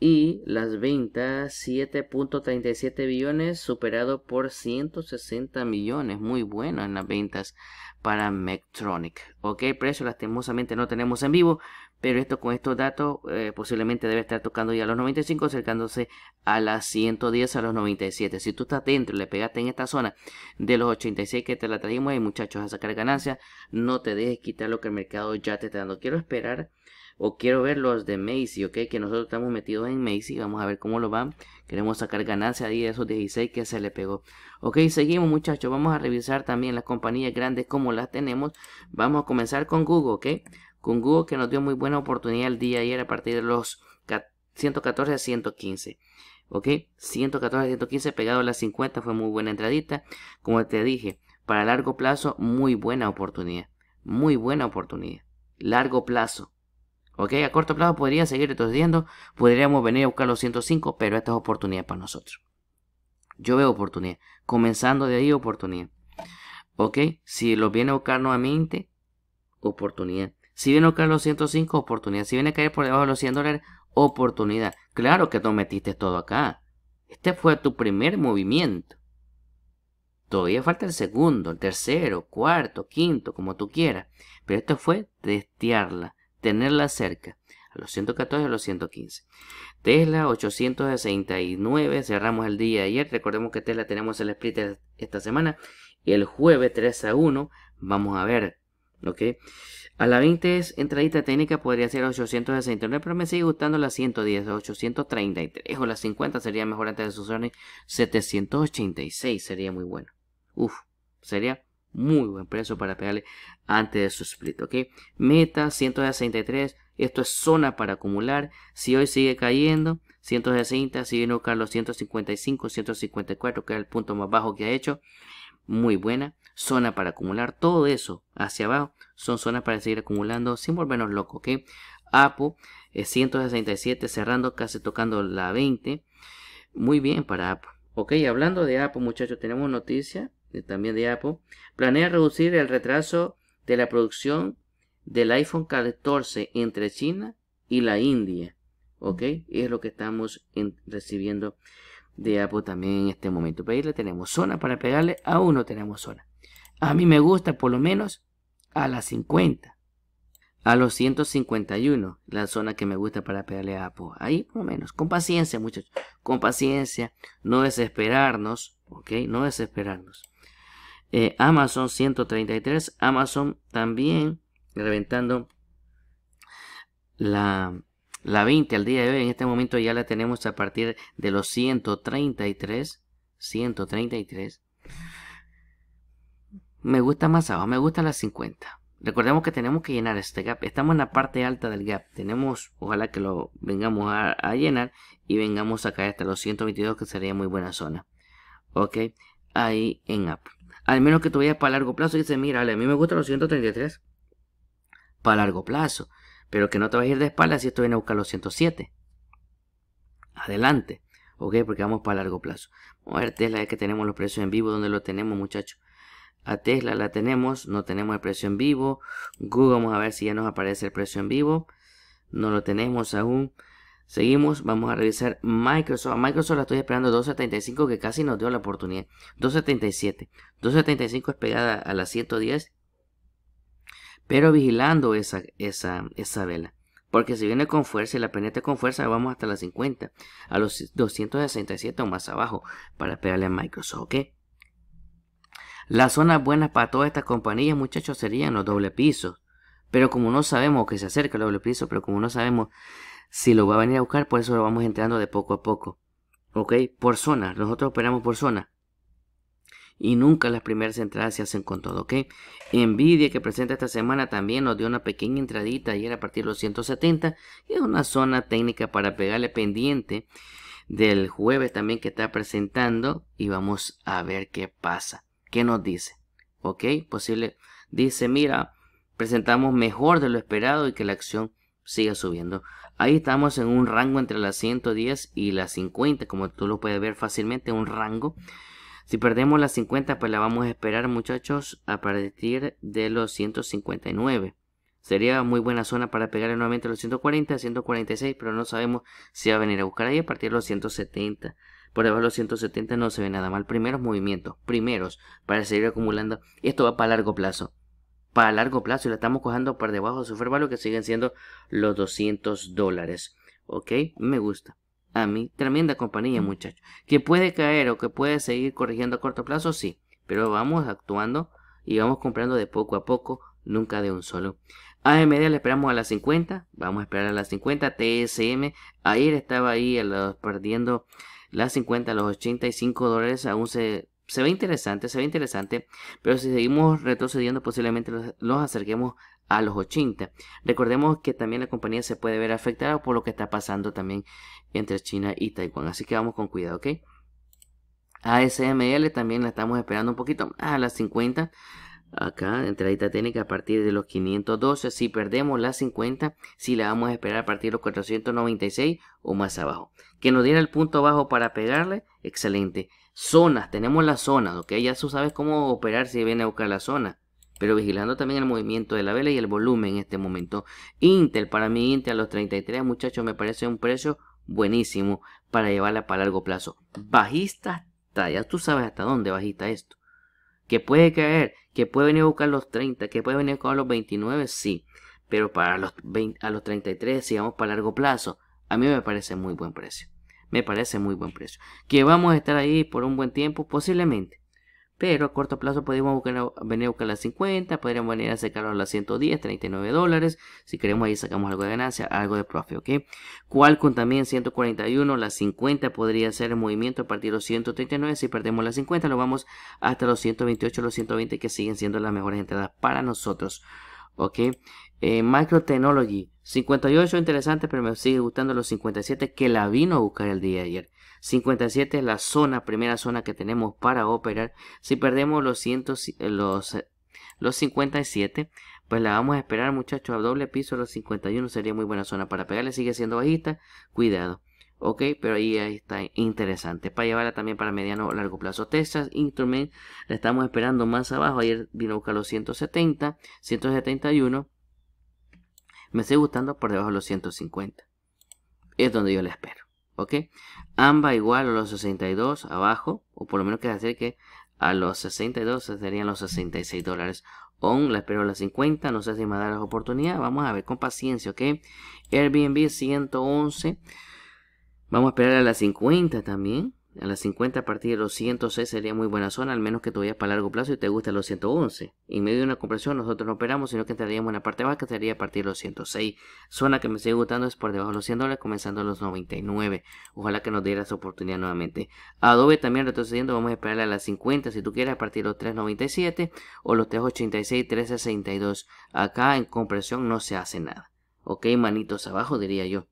y las ventas 7.37 billones superado por 160 millones muy bueno en las ventas para Mectronic ok precio lastimosamente no tenemos en vivo pero esto con estos datos eh, posiblemente debe estar tocando ya a los 95 acercándose a las 110 a los 97 si tú estás dentro le pegaste en esta zona de los 86 que te la trajimos y muchachos a sacar ganancias no te dejes quitar lo que el mercado ya te está dando quiero esperar o quiero ver los de Macy, ok, que nosotros estamos metidos en Macy, vamos a ver cómo lo van, queremos sacar ganancia ahí de esos 16 que se le pegó, ok, seguimos muchachos, vamos a revisar también las compañías grandes como las tenemos, vamos a comenzar con Google, ok, con Google que nos dio muy buena oportunidad el día de ayer a partir de los 114 a 115, ok, 114 a 115 pegado a las 50 fue muy buena entradita, como te dije, para largo plazo muy buena oportunidad, muy buena oportunidad, largo plazo, ¿ok? A corto plazo podría seguir retrocediendo, podríamos venir a buscar los 105, pero esta es oportunidad para nosotros. Yo veo oportunidad, comenzando de ahí oportunidad. ¿Ok? Si lo viene a buscar nuevamente, oportunidad. Si viene a buscar los 105, oportunidad. Si viene a caer por debajo de los 100 dólares, oportunidad. Claro que tú metiste todo acá. Este fue tu primer movimiento. Todavía falta el segundo, el tercero, cuarto, quinto, como tú quieras. Pero esto fue testearla tenerla cerca. A los 114 a los 115. Tesla 869. Cerramos el día de ayer. Recordemos que Tesla tenemos el split esta semana. Y el jueves 3 a 1. Vamos a ver. ¿Ok? A la 20 es entradita técnica, podría ser 869, pero me sigue gustando la 110, 833 o la 50 sería mejor antes de sus 786 sería muy bueno. Uf, sería muy buen precio para pegarle antes de su split, ¿ok? Meta 163, esto es zona para acumular. Si hoy sigue cayendo, 160, Si buscar los 155, 154, que es el punto más bajo que ha hecho. Muy buena. Zona para acumular. Todo eso hacia abajo son zonas para seguir acumulando sin volvernos locos, ¿ok? Apo 167, eh, cerrando casi tocando la 20. Muy bien para Apo. Ok, hablando de Apo, muchachos, tenemos noticias también de Apple, planea reducir el retraso de la producción del iPhone 14 entre China y la India. ¿Ok? Es lo que estamos recibiendo de Apple también en este momento. tenemos zona para pegarle, aún no tenemos zona. A mí me gusta por lo menos a las 50. A los 151, la zona que me gusta para pegarle a Apple. Ahí por lo menos. Con paciencia, muchachos. Con paciencia. No desesperarnos. ¿Ok? No desesperarnos. Eh, Amazon 133. Amazon también reventando la, la 20 al día de hoy. En este momento ya la tenemos a partir de los 133. 133. Me gusta más abajo, me gusta las 50. Recordemos que tenemos que llenar este gap. Estamos en la parte alta del gap. Tenemos, ojalá que lo vengamos a, a llenar y vengamos a caer hasta los 122 que sería muy buena zona. Ok, ahí en app al menos que tú vayas para largo plazo y dices, mira, a mí me gustan los 133 para largo plazo, pero que no te vas a ir de espalda si esto viene a buscar los 107. Adelante, ok, porque vamos para largo plazo. Vamos a ver Tesla, es que tenemos los precios en vivo, donde lo tenemos, muchachos. A Tesla la tenemos, no tenemos el precio en vivo. Google, vamos a ver si ya nos aparece el precio en vivo. No lo tenemos aún. Seguimos, vamos a revisar Microsoft. A Microsoft la estoy esperando 275 que casi nos dio la oportunidad. 277. 275 es pegada a la 110. Pero vigilando esa, esa, esa vela. Porque si viene con fuerza y la penetra con fuerza, vamos hasta la 50. A los 267 o más abajo para pegarle a Microsoft. ¿Ok? Las zonas buenas para todas estas compañías, muchachos, serían los doble pisos. Pero como no sabemos que se acerca el doble piso, pero como no sabemos si lo va a venir a buscar, por eso lo vamos entrando de poco a poco. ¿Ok? Por zona, nosotros operamos por zona. Y nunca las primeras entradas se hacen con todo, ¿ok? Envidia, que presenta esta semana también nos dio una pequeña entradita ayer a partir de los 170. Y es una zona técnica para pegarle pendiente del jueves también que está presentando. Y vamos a ver qué pasa. ¿Qué nos dice? ¿Ok? Posible. Dice, mira, presentamos mejor de lo esperado y que la acción siga subiendo. Ahí estamos en un rango entre las 110 y las 50, como tú lo puedes ver fácilmente, un rango. Si perdemos las 50, pues la vamos a esperar, muchachos, a partir de los 159. Sería muy buena zona para pegar nuevamente los 140, 146, pero no sabemos si va a venir a buscar ahí a partir de los 170. Por debajo de los 170 no se ve nada mal. Primeros movimientos, primeros, para seguir acumulando. Esto va para largo plazo para largo plazo y la estamos cojando por debajo de su fair value que siguen siendo los 200 dólares. Ok, me gusta. A mí, tremenda compañía, mm. muchachos. Que puede caer o que puede seguir corrigiendo a corto plazo, sí. Pero vamos actuando y vamos comprando de poco a poco, nunca de un solo. A media le esperamos a las 50, vamos a esperar a las 50. TSM, ayer estaba ahí perdiendo las 50, los 85 dólares, aún se se ve interesante, se ve interesante, pero si seguimos retrocediendo posiblemente los, acerquemos a los 80. Recordemos que también la compañía se puede ver afectada por lo que está pasando también entre China y Taiwán, así que vamos con cuidado, ¿ok? ASML también la estamos esperando un poquito a las 50. Acá, entradita técnica a partir de los 512. Si perdemos las 50, si la vamos a esperar a partir de los 496 o más abajo. Que nos diera el punto bajo para pegarle, excelente. Zonas, tenemos las zonas, ¿ok? Ya tú sabes cómo operar si viene a buscar la zona. Pero vigilando también el movimiento de la vela y el volumen en este momento. Intel, para mí Intel a los 33 muchachos me parece un precio buenísimo para llevarla para largo plazo. Bajista está, ya tú sabes hasta dónde bajista esto. Que puede caer, que puede venir a buscar los 30, que puede venir a buscar los 29, sí. Pero para los, a los 33, si vamos para largo plazo, a mí me parece muy buen precio me parece muy buen precio. Que vamos a estar ahí por un buen tiempo, posiblemente. Pero a corto plazo podemos buscar, venir a buscar las 50, podríamos venir a sacar a las 110, 39 dólares. Si queremos ahí sacamos algo de ganancia, algo de profit, ¿ok? Qualcomm también 141, las 50 podría ser el movimiento a partir de los 139. Si perdemos las 50, lo vamos hasta los 128, los 120 que siguen siendo las mejores entradas para nosotros. ¿ok? Eh, Micro Technology 58 interesante, pero me sigue gustando los 57 que la vino a buscar el día de ayer. 57 es la zona, primera zona que tenemos para operar. Si perdemos los, los, los 57, pues la vamos a esperar muchachos a doble piso. Los 51 sería muy buena zona para pegarle. Sigue siendo bajista, cuidado. Ok, pero ahí, ahí está interesante. Para llevarla también para mediano o largo plazo. Texas Instrument la estamos esperando más abajo. Ayer vino a buscar los 170, 171 me estoy gustando por debajo de los 150. Es donde yo la espero. ¿Ok? Amba igual a los 62 abajo. O por lo menos que decir que a los 62. Serían los 66 dólares. On, la espero a las 50. No sé si me da la oportunidad. Vamos a ver con paciencia. ¿Ok? Airbnb 111. Vamos a esperar a las 50 también a las 50 a partir de los 106 sería muy buena zona, al menos que tú vayas para largo plazo y te gusta los 111. Y en medio de una compresión nosotros no operamos, sino que entraríamos en la parte baja, que sería a partir de los 106. Zona que me sigue gustando es por debajo de los 100 dólares, comenzando a los 99. Ojalá que nos diera esa oportunidad nuevamente. Adobe también retrocediendo, vamos a esperar a las 50, si tú quieres, a partir de los 397 o los 386, 362. Acá en compresión no se hace nada. Ok, manitos abajo, diría yo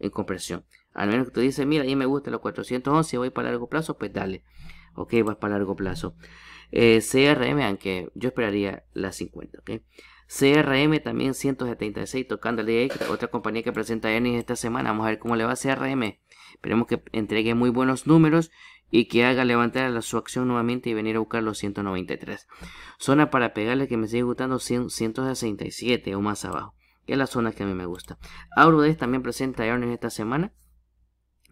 en compresión. Al menos que tú dices, mira, mí me gusta los 411, voy para largo plazo, pues dale. Ok, vas para largo plazo. Eh, CRM, aunque yo esperaría las 50, ok. CRM también 176, tocando el Otra compañía que presenta earnings esta semana. Vamos a ver cómo le va a CRM. Esperemos que entregue muy buenos números y que haga levantar su acción nuevamente y venir a buscar los 193. Zona para pegarle que me sigue gustando 167 o más abajo. es la zona que a mí me gusta. Aurudes también presenta earnings esta semana.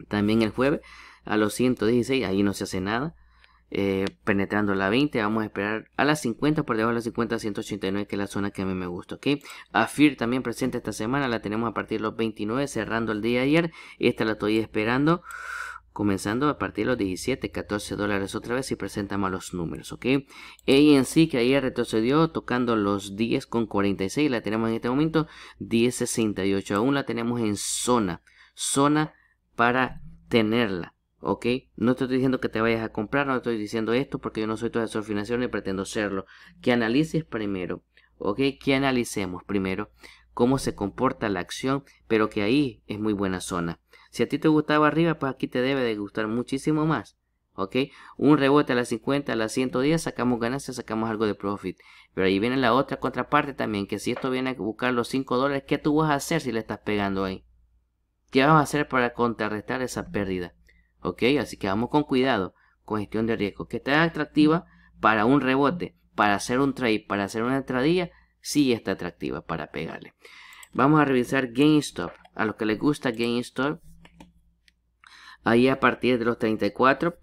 También el jueves a los 116, ahí no se hace nada. Eh, penetrando la 20, vamos a esperar a las 50, por debajo de las 50 189, que es la zona que a mí me gusta, ¿ok? AFIR también presente esta semana, la tenemos a partir de los 29, cerrando el día ayer. Esta la estoy esperando, comenzando a partir de los 17, 14 dólares otra vez y presentamos los números, ¿ok? sí que ayer retrocedió tocando los 10 con 46, la tenemos en este momento 10.68, aún la tenemos en zona, zona para tenerla. ¿Ok? No estoy diciendo que te vayas a comprar, no estoy diciendo esto porque yo no soy tu asesor financiero ni pretendo serlo. Que analices primero, ¿ok? Que analicemos primero cómo se comporta la acción, pero que ahí es muy buena zona. Si a ti te gustaba arriba, pues aquí te debe de gustar muchísimo más. ¿ok? Un rebote a las 50, a las 110, sacamos ganancias, sacamos algo de profit. Pero ahí viene la otra contraparte también, que si esto viene a buscar los 5 dólares, ¿qué tú vas a hacer si le estás pegando ahí? ¿Qué vamos a hacer para contrarrestar esa pérdida? ¿Ok? Así que vamos con cuidado, con gestión de riesgo. Que está atractiva para un rebote, para hacer un trade, para hacer una entradilla, sí está atractiva para pegarle. Vamos a revisar GameStop. A los que les gusta GameStop, ahí a partir de los 34,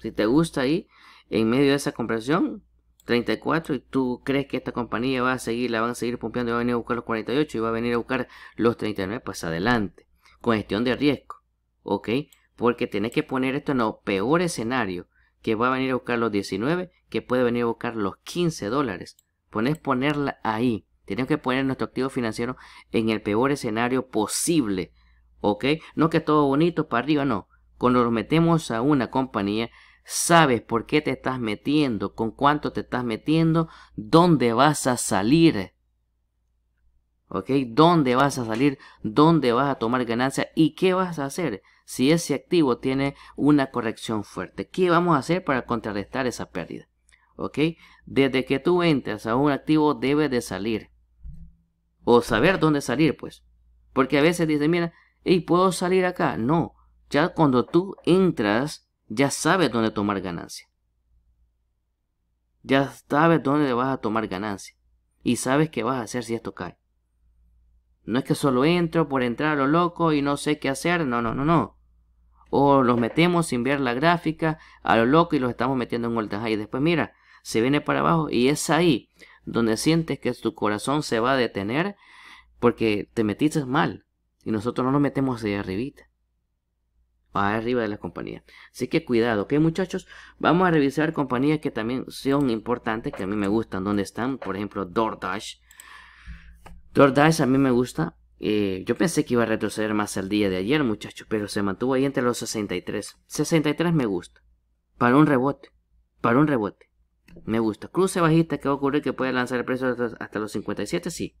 si te gusta ahí, en medio de esa compresión, 34 y tú crees que esta compañía va a seguir, la van a seguir pompeando y va a venir a buscar los 48 y va a venir a buscar los 39, pues adelante, con gestión de riesgo, ¿ok? Porque tenés que poner esto en el peor escenario, que va a venir a buscar los 19, que puede venir a buscar los 15 dólares. Ponés ponerla ahí, tenemos que poner nuestro activo financiero en el peor escenario posible, ¿ok? No que todo bonito para arriba, no. Cuando nos metemos a una compañía, sabes por qué te estás metiendo, con cuánto te estás metiendo, dónde vas a salir. ¿Ok? ¿Dónde vas a salir? ¿Dónde vas a tomar ganancia? ¿Y qué vas a hacer si ese activo tiene una corrección fuerte? ¿Qué vamos a hacer para contrarrestar esa pérdida? ¿Ok? Desde que tú entras a un activo debe de salir. O saber dónde salir, pues. Porque a veces dices, mira, y puedo salir acá. No, ya cuando tú entras ya sabes dónde tomar ganancia. Ya sabes dónde vas a tomar ganancia. Y sabes qué vas a hacer si esto cae. No es que solo entro por entrar a lo loco y no sé qué hacer. No, no, no, no. O los metemos sin ver la gráfica a lo loco y los estamos metiendo en vueltas ahí. Después mira, se viene para abajo y es ahí donde sientes que tu corazón se va a detener porque te metiste mal. Y nosotros no nos metemos de arribita arriba de la compañía. Así que cuidado, que muchachos? Vamos a revisar compañías que también son importantes, que a mí me gustan, donde están, por ejemplo, DoorDash. DoorDash a mí me gusta. Eh, yo pensé que iba a retroceder más al día de ayer, muchachos, pero se mantuvo ahí entre los 63. 63 me gusta. Para un rebote. Para un rebote. Me gusta. Cruce bajista que va a ocurrir que puede lanzar el precio hasta los 57, sí.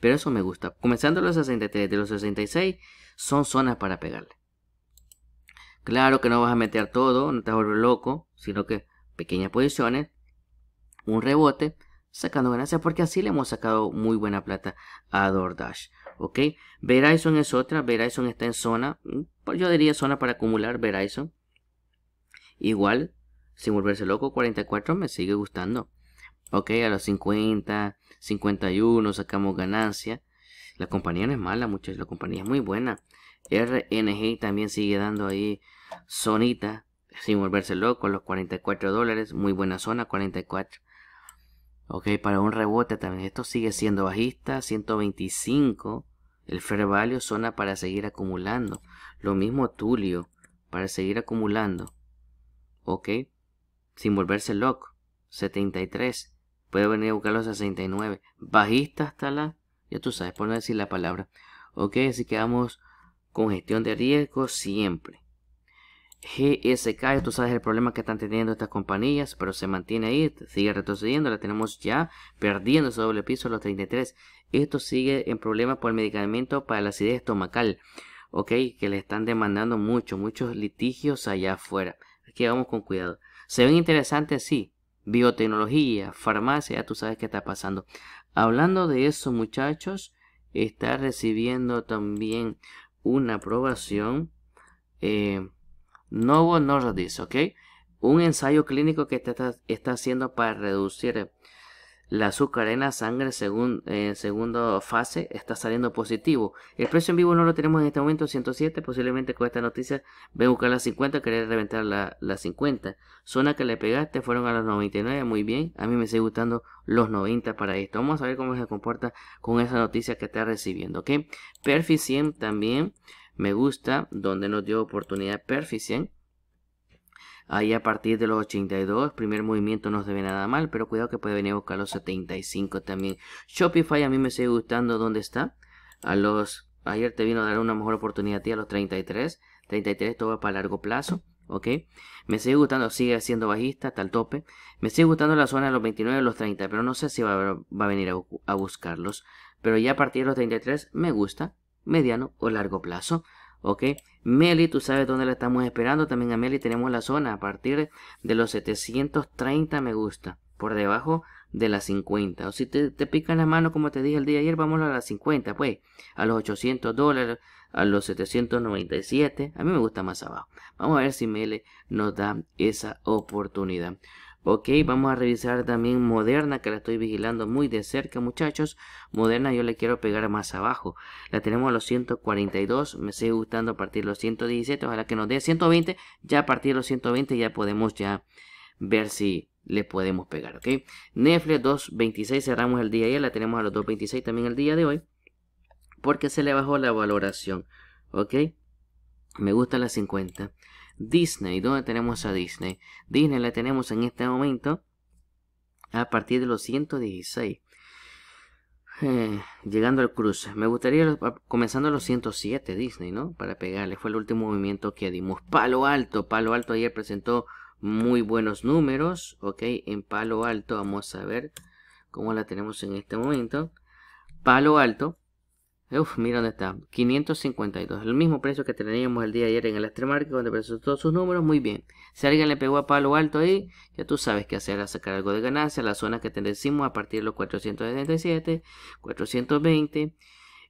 Pero eso me gusta. Comenzando los 63, de los 66 son zonas para pegarle. Claro que no vas a meter todo, no te vas a volver loco, sino que pequeñas posiciones, un rebote, sacando ganancias, porque así le hemos sacado muy buena plata a DoorDash. ¿Ok? Verizon es otra, Verizon está en zona, mm, pues yo diría zona para acumular Verizon. Igual, sin volverse loco, 44 me sigue gustando. Ok, a los 50, 51 sacamos ganancia. La compañía no es mala, muchachos, la compañía es muy buena. RNG también sigue dando ahí Sonita sin volverse loco, los 44 dólares. Muy buena zona, 44. Ok, para un rebote también. Esto sigue siendo bajista, 125. El fair value, zona para seguir acumulando. Lo mismo Tulio, para seguir acumulando. Ok, sin volverse loco, 73. Puede venir a buscar los 69. Bajista hasta la... Ya tú sabes, por no decir la palabra. Ok, así que vamos con gestión de riesgo siempre. GSK, tú sabes el problema que están teniendo estas compañías, pero se mantiene ahí, sigue retrocediendo, la tenemos ya perdiendo su doble piso a los 33. Esto sigue en problema por el medicamento para la acidez estomacal, ok, que le están demandando mucho, muchos litigios allá afuera. Aquí vamos con cuidado. ¿Se ven interesantes? Sí. Biotecnología, farmacia, tú sabes qué está pasando. Hablando de eso, muchachos, está recibiendo también una aprobación. Eh, Novo dice, ¿ok? Un ensayo clínico que está, haciendo para reducir la azúcar en la sangre según en segunda fase está saliendo positivo. El precio en vivo no lo tenemos en este momento, 107. Posiblemente con esta noticia ve a buscar la 50, querer reventar la, 50. Zona que le pegaste fueron a los 99, muy bien. A mí me sigue gustando los 90 para esto. Vamos a ver cómo se comporta con esa noticia que está recibiendo, ¿ok? Perficient también me gusta, donde nos dio oportunidad Perficient. Ahí a partir de los 82, primer movimiento no se ve nada mal, pero cuidado que puede venir a buscar los 75 también. Shopify a mí me sigue gustando ¿Dónde está. A los, ayer te vino a dar una mejor oportunidad a ti a los 33. 33 todo para largo plazo. ¿ok? Me sigue gustando, sigue siendo bajista hasta el tope. Me sigue gustando la zona de los 29 los 30, pero no sé si va a, venir a, a, buscarlos. Pero ya a partir de los 33 me gusta, mediano o largo plazo. ¿ok? Meli, tú sabes dónde la estamos esperando. También a Meli tenemos la zona a partir de los 730 me gusta. Por debajo de las 50. O si te, pican las manos, como te dije el día ayer, vamos a las 50, pues. A los 800 dólares, a los 797. A mí me gusta más abajo. Vamos a ver si Meli nos da esa oportunidad. Ok, vamos a revisar también Moderna, que la estoy vigilando muy de cerca, muchachos. Moderna yo le quiero pegar más abajo. La tenemos a los 142, me sigue gustando a partir de los 117, ojalá que nos dé 120. Ya a partir de los 120 ya podemos ya ver si le podemos pegar, ¿ok? Nefle 226 cerramos el día de ayer, la tenemos a los 226 también el día de hoy, porque se le bajó la valoración, ¿ok? Me gusta la 50. Disney, ¿dónde tenemos a Disney? Disney la tenemos en este momento a partir de los 116. Eh, llegando al cruce. Me gustaría comenzando a los 107 Disney, ¿no? Para pegarle. Fue el último movimiento que dimos. Palo Alto. Palo Alto ayer presentó muy buenos números. Ok, en Palo Alto vamos a ver cómo la tenemos en este momento. Palo Alto Uf, mira dónde está. 552. El mismo precio que teníamos el día ayer en el Extremarket, donde presentó sus números. Muy bien. Si alguien le pegó a palo alto ahí, ya tú sabes qué hacer. A sacar algo de ganancia. La zona que te decimos a partir de los 477, 420,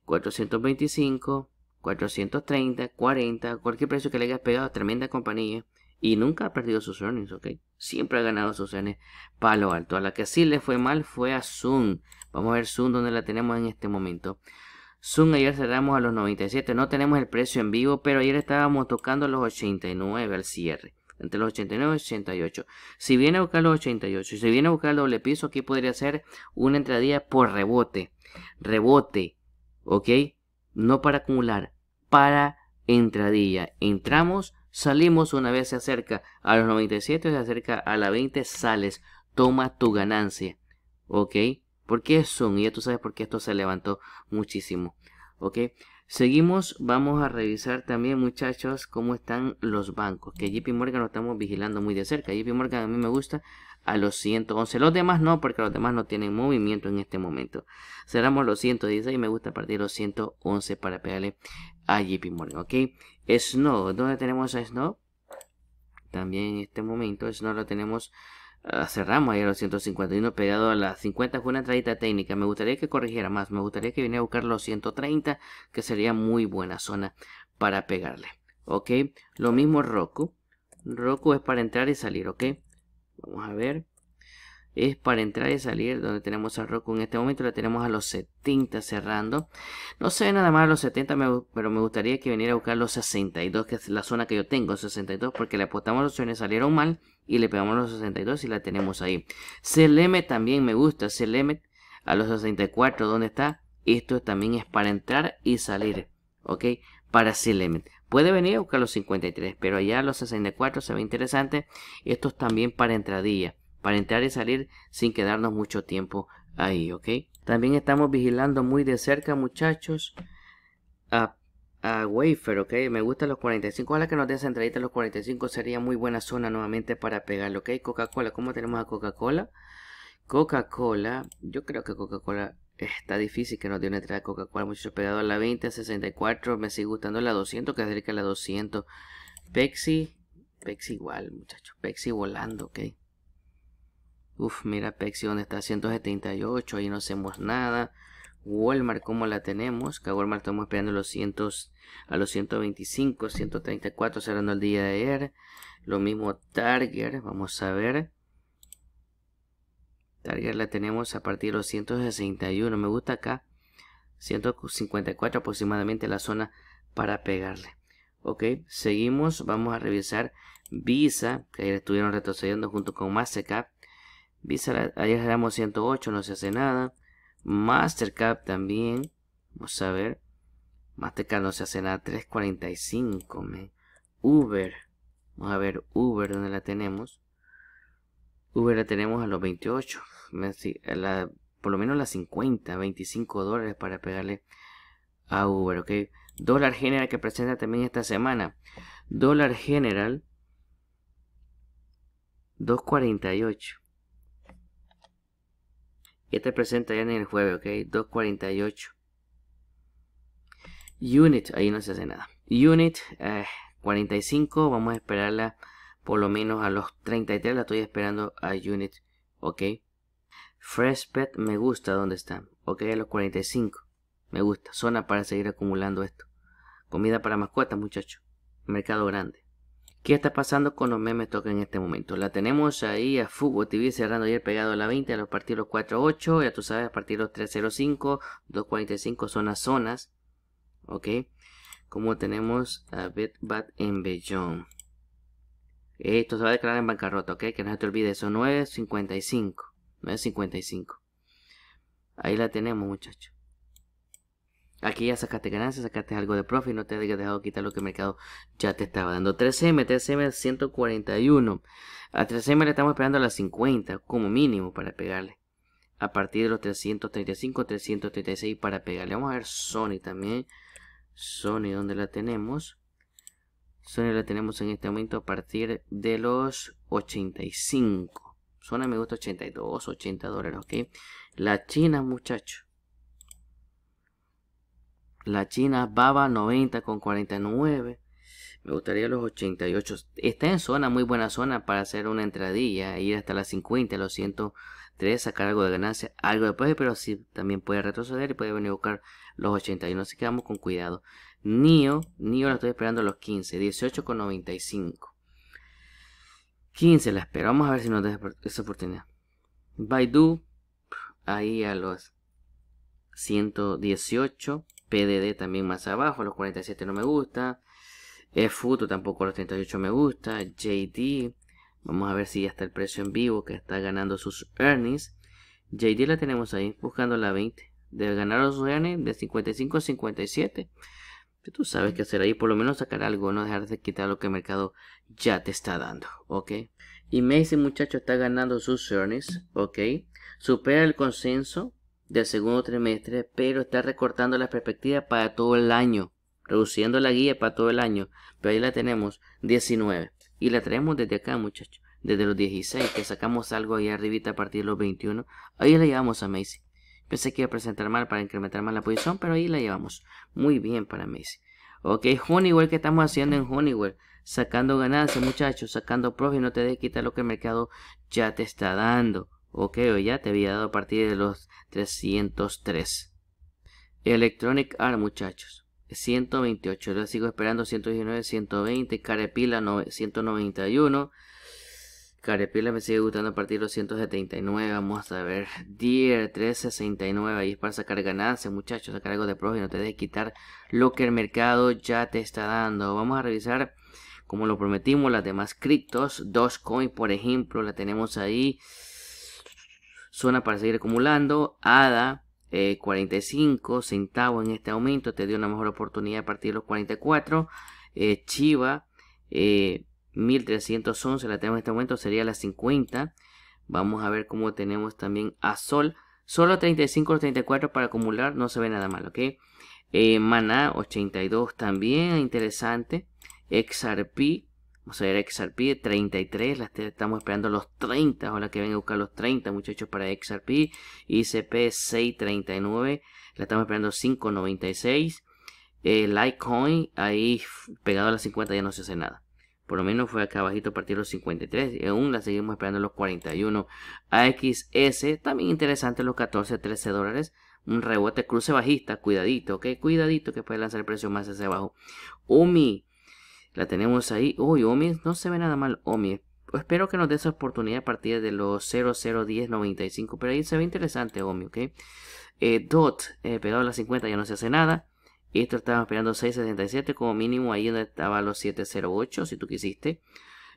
425, 430, 40. Cualquier precio que le hayas pegado. Tremenda compañía. Y nunca ha perdido sus earnings, ¿ok? Siempre ha ganado sus earnings palo alto. A la que sí le fue mal fue a Zoom. Vamos a ver Zoom donde la tenemos en este momento. Zoom ayer cerramos a los 97, no tenemos el precio en vivo, pero ayer estábamos tocando los 89 al cierre. Entre los 89 y 88. Si viene a buscar los 88, si viene a buscar el doble piso, aquí podría ser una entradilla por rebote. Rebote. ¿Ok? No para acumular, para entradilla. Entramos, salimos una vez se acerca a los 97, se acerca a la 20, sales. Toma tu ganancia. ¿Ok? Porque es Zoom y ya tú sabes por qué esto se levantó muchísimo. ¿Ok? Seguimos, vamos a revisar también muchachos cómo están los bancos, que JP Morgan lo estamos vigilando muy de cerca. JP Morgan a mí me gusta a los 111, los demás no, porque los demás no tienen movimiento en este momento. Cerramos los 116, me gusta partir los 111 para pegarle a JP Morgan, ¿ok? Snow, ¿dónde tenemos a Snow? También en este momento Snow lo tenemos cerramos cerramos ahí los 151 pegado a las 50 fue una entradita técnica me gustaría que corrigiera más me gustaría que viniera a buscar los 130 que sería muy buena zona para pegarle ok lo mismo Roku Roku es para entrar y salir ok vamos a ver es para entrar y salir donde tenemos a Roku en este momento la tenemos a los 70 cerrando no sé nada más a los 70 pero me gustaría que viniera a buscar los 62 que es la zona que yo tengo 62 porque le apostamos los opciones salieron mal y le pegamos los 62 y la tenemos ahí CLM también me gusta CLM a los 64 donde está esto también es para entrar y salir ok para CLM Puede venir a buscar los 53, pero allá a los 64 se ve interesante. es también para entradilla para entrar y salir sin quedarnos mucho tiempo ahí, ¿ok? También estamos vigilando muy de cerca, muchachos, a, a Wafer, ¿ok? Me gustan los 45, ojalá que nos den a los 45, sería muy buena zona nuevamente para pegarlo, ¿ok? Coca-Cola, ¿cómo tenemos a Coca-Cola? Coca-Cola, yo creo que Coca-Cola está difícil que nos dé una entrada Coca-Cola, muchachos, pegado a la 20, a 64, me sigue gustando la 200, que es a la 200, Pepsi, Pepsi igual, muchachos, Pepsi volando, ok. Uf, mira Pepsi donde está 178, ahí no hacemos nada. Walmart, ¿cómo la tenemos? Que Walmart estamos esperando los 100, a los 125, 134 cerrando el día de ayer. Lo mismo Target, vamos a ver. Target la tenemos a partir de los 161, me gusta acá. 154 aproximadamente la zona para pegarle. Ok, seguimos, vamos a revisar Visa, que ayer estuvieron retrocediendo junto con Mastercard. Visa, ayer damos 108, no se hace nada. Mastercard también. Vamos a ver. Mastercard no se hace nada. 345, Uber. Vamos a ver Uber, ¿dónde la tenemos? Uber la tenemos a los 28. por lo menos las 50, 25 dólares para pegarle a Uber, Dólar General que presenta también esta semana. Dólar General 248. Y te presenta ya en el jueves, ¿ok? 248. Unit, ahí no se hace nada. Unit 45, eh, vamos a esperarla por lo menos a los 33, la estoy esperando a Unit, ¿ok? Fresh Pet me gusta dónde están, ¿ok? A los 45, me gusta. Zona para seguir acumulando esto. Comida para mascotas, muchachos. Mercado grande. ¿Qué está pasando con los memes toca en este momento? La tenemos ahí a Fútbol TV cerrando ayer pegado a la 20, a los partidos 4.8, ya tú sabes, a partir de los 3.05, 2.45 son las zonas, ¿ok? Como tenemos a BitBat en Bellón. Esto se va a declarar en bancarrota, ¿ok? Que no se te olvide eso, 9.55, 9.55. Ahí la tenemos, muchachos. Aquí ya sacaste ganancias, sacaste algo de profit, no te haya dejado quitar lo que el mercado ya te estaba dando. 3M, 3M 141. A 3M le estamos esperando a las 50 como mínimo para pegarle. A partir de los 335, 336 para pegarle. Vamos a ver Sony también. Sony, ¿dónde la tenemos? Sony la tenemos en este momento a partir de los 85. Sony me gusta 82, 80 dólares, ¿ok? La China, muchachos. La China Baba 90 con 49. Me gustaría los 88. Está en zona, muy buena zona para hacer una entradilla, ir hasta las 50, los 103, sacar algo de ganancia, algo después, pero sí también puede retroceder y puede venir a buscar los 81. Así que vamos con cuidado. NIO, NIO la estoy esperando a los 15, 18 con 95. 15 la espero, vamos a ver si nos da esa oportunidad. Baidu, ahí a los 118. PDD también más abajo, los 47 no me gusta. Eh, Futo tampoco los 38 me gusta. JD, vamos a ver si ya está el precio en vivo que está ganando sus earnings. JD la tenemos ahí, buscando la 20. Debe ganar los earnings de 55 a 57. Tú sabes qué hacer ahí, por lo menos sacar algo, no dejar de quitar lo que el mercado ya te está dando, ¿ok? Y Macy, muchacho, está ganando sus earnings, ¿ok? Supera el consenso, del segundo trimestre, pero está recortando Las perspectivas para todo el año, reduciendo la guía para todo el año. Pero ahí la tenemos, 19. Y la traemos desde acá, muchachos, desde los 16, que sacamos algo ahí arribita a partir de los 21. Ahí la llevamos a Macy. Pensé que iba a presentar mal para incrementar más la posición, pero ahí la llevamos. Muy bien para Macy. Ok, Honeywell, que estamos haciendo en Honeywell? Sacando ganancias, muchachos, sacando y no te dejes quitar lo que el mercado ya te está dando. Ok, ya te había dado a partir de los 303. Electronic Art, muchachos. 128. Yo sigo esperando 119, 120. Carepila 191. Carepila me sigue gustando a partir de los 179. Vamos a ver. Deer 369. Ahí es para sacar ganancias, muchachos. Sacar algo de y No te dejes quitar lo que el mercado ya te está dando. Vamos a revisar. Como lo prometimos, las demás criptos. Dogecoin, por ejemplo, la tenemos ahí. Zona para seguir acumulando. ADA 45 eh, centavos en este aumento. Te dio una mejor oportunidad a partir de los 44. Eh, Chiva 1311 eh, la tenemos en este momento. Sería la 50. Vamos a ver cómo tenemos también a Sol. Solo 35 o 34 para acumular. No se ve nada mal, ¿ok? Eh, 82 también. Interesante. XRP Vamos a ver XRP, 33, la estamos esperando los 30, ahora que vengan a buscar los 30 muchachos para XRP, ICP 639, la estamos esperando eh, 596, Litecoin, ahí pegado a las 50 ya no se hace nada. Por lo menos fue acá abajito a partir los 53. Y aún la seguimos esperando los 41. AXS, también interesante los 14, 13 dólares. Un rebote cruce bajista, cuidadito, ok, cuidadito que puede lanzar el precio más hacia abajo. UMI, la tenemos ahí. Uy, Omi, no se ve nada mal Omi. Espero que nos dé esa oportunidad a partir de los 001095. Pero ahí se ve interesante Omi, ¿ok? Eh, Dot, eh, pegado a las 50 ya no se hace nada. Y Esto estaba esperando 677 como mínimo. Ahí donde estaba los 708, si tú quisiste.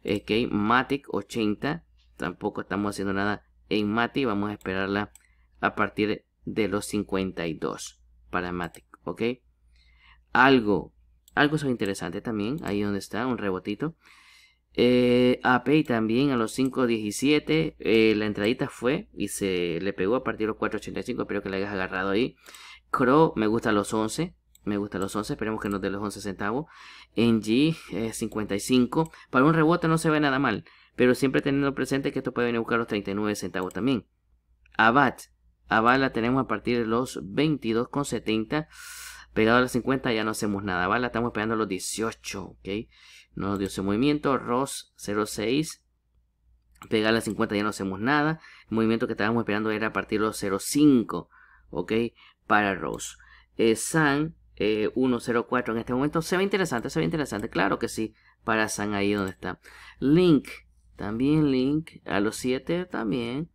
Ok, Matic 80. Tampoco estamos haciendo nada en Matic. Vamos a esperarla a partir de los 52 para Matic, ¿ok? Algo algo son interesante también, ahí donde está, un rebotito. Eh, API también a los 5.17. Eh, la entradita fue y se le pegó a partir de los 4.85. Espero que la hayas agarrado ahí. Crow me gusta los 11. Me gusta los 11. Esperemos que nos dé los 11 centavos. En G 55. Eh, para un rebote no se ve nada mal. Pero siempre teniendo presente que esto puede venir a buscar los 39 centavos también. Abat. Abat la tenemos a partir de los 22.70. Pegado a las 50 ya no hacemos nada, ¿vale? Estamos esperando a los 18, ¿ok? No dio ese movimiento. Ross 06. Pegado a 50 ya no hacemos nada. El movimiento que estábamos esperando era a partir de los 05, ¿ok? Para Ross. Eh, San 104 eh, en este momento. Se ve interesante, se ve interesante. Claro que sí, para San ahí donde está. Link, también Link, a los 7 también.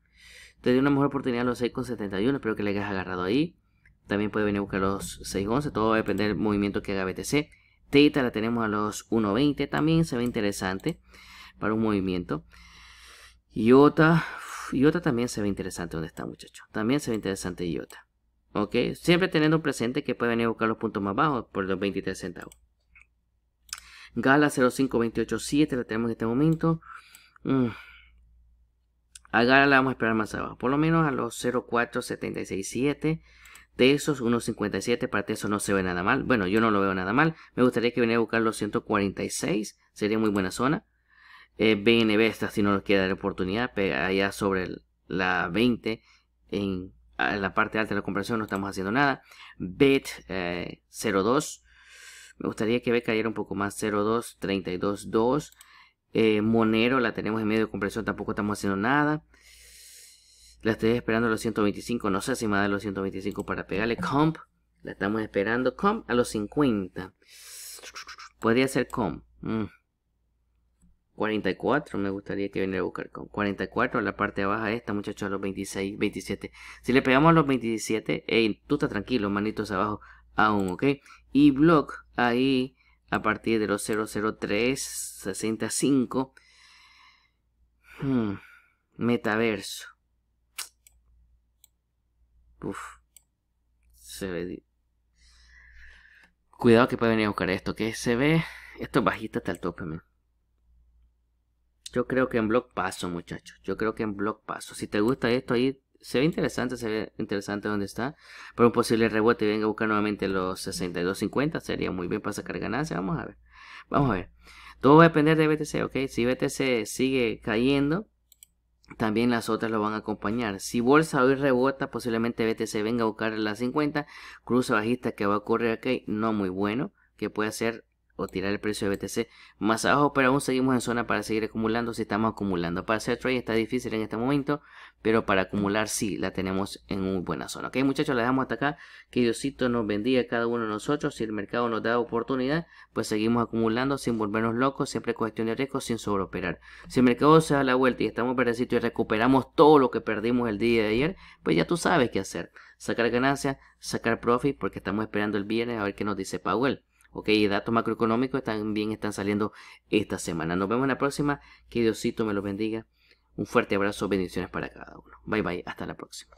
Te dio una mejor oportunidad a los 6,71. Espero que le hayas agarrado ahí. También puede venir a buscar los 6.11. Todo va a depender del movimiento que haga BTC. Theta la tenemos a los 1.20. También se ve interesante para un movimiento. Iota. Iota también se ve interesante donde está, muchachos. También se ve interesante Iota. ¿Ok? Siempre teniendo presente que puede venir a buscar los puntos más bajos por los 23 centavos. Gala 05287 la tenemos en este momento. Mm. A Gala la vamos a esperar más abajo. Por lo menos a los 04767. De esos, unos para eso no se ve nada mal. Bueno, yo no lo veo nada mal. Me gustaría que venía a buscar los 146. Sería muy buena zona. Eh, BNB, esta si no nos queda la oportunidad. Allá sobre la 20. En, la parte alta de la compresión no estamos haciendo nada. BET 02. Eh, Me gustaría que B cayera un poco más. 02, 32, 2. Monero la tenemos en medio de compresión, tampoco estamos haciendo nada. La estoy esperando a los 125. No sé si me dar los 125 para pegarle. Comp. La estamos esperando. Comp a los 50. Podría ser comp. 44 mm. me gustaría que viniera a buscar comp. 44 la parte de baja esta muchachos a los 26, 27. Si le pegamos a los 27, tú estás tranquilo, manitos abajo aún, ¿ok? Y block ahí a partir de los 003, 65. Hmm, metaverso. Uf. Se ve. Cuidado que puede venir a buscar esto, que se ve. Esto es bajito hasta el tope, Yo creo que en blog paso, muchachos. Yo creo que en blog paso. Si te gusta esto ahí, se ve interesante, se ve interesante donde está. Pero un posible rebote y venga a buscar nuevamente los 62.50. Sería muy bien para sacar ganancia, Vamos a ver. Vamos a ver. Todo va a depender de BTC, ¿ok? Si BTC sigue cayendo, también las otras lo van a acompañar. Si bolsa hoy rebota, posiblemente BTC venga a buscar la 50, cruza bajista que va a correr aquí, no muy bueno, que puede ser o tirar el precio de BTC más abajo, pero aún seguimos en zona para seguir acumulando si estamos acumulando. Para hacer trade está difícil en este momento, pero para acumular sí la tenemos en muy buena zona. Ok muchachos, la dejamos hasta acá. Que Diosito nos bendiga a cada uno de nosotros. Si el mercado nos da oportunidad, pues seguimos acumulando sin volvernos locos, siempre con de riesgo, sin sobreoperar. Si el mercado se da la vuelta y estamos perdidos y recuperamos todo lo que perdimos el día de ayer, pues ya tú sabes qué hacer. Sacar ganancias, sacar profit, porque estamos esperando el viernes a ver qué nos dice Powell. Ok, datos macroeconómicos también están saliendo esta semana. Nos vemos en la próxima. Que Diosito me los bendiga. Un fuerte abrazo, bendiciones para cada uno. Bye bye, hasta la próxima.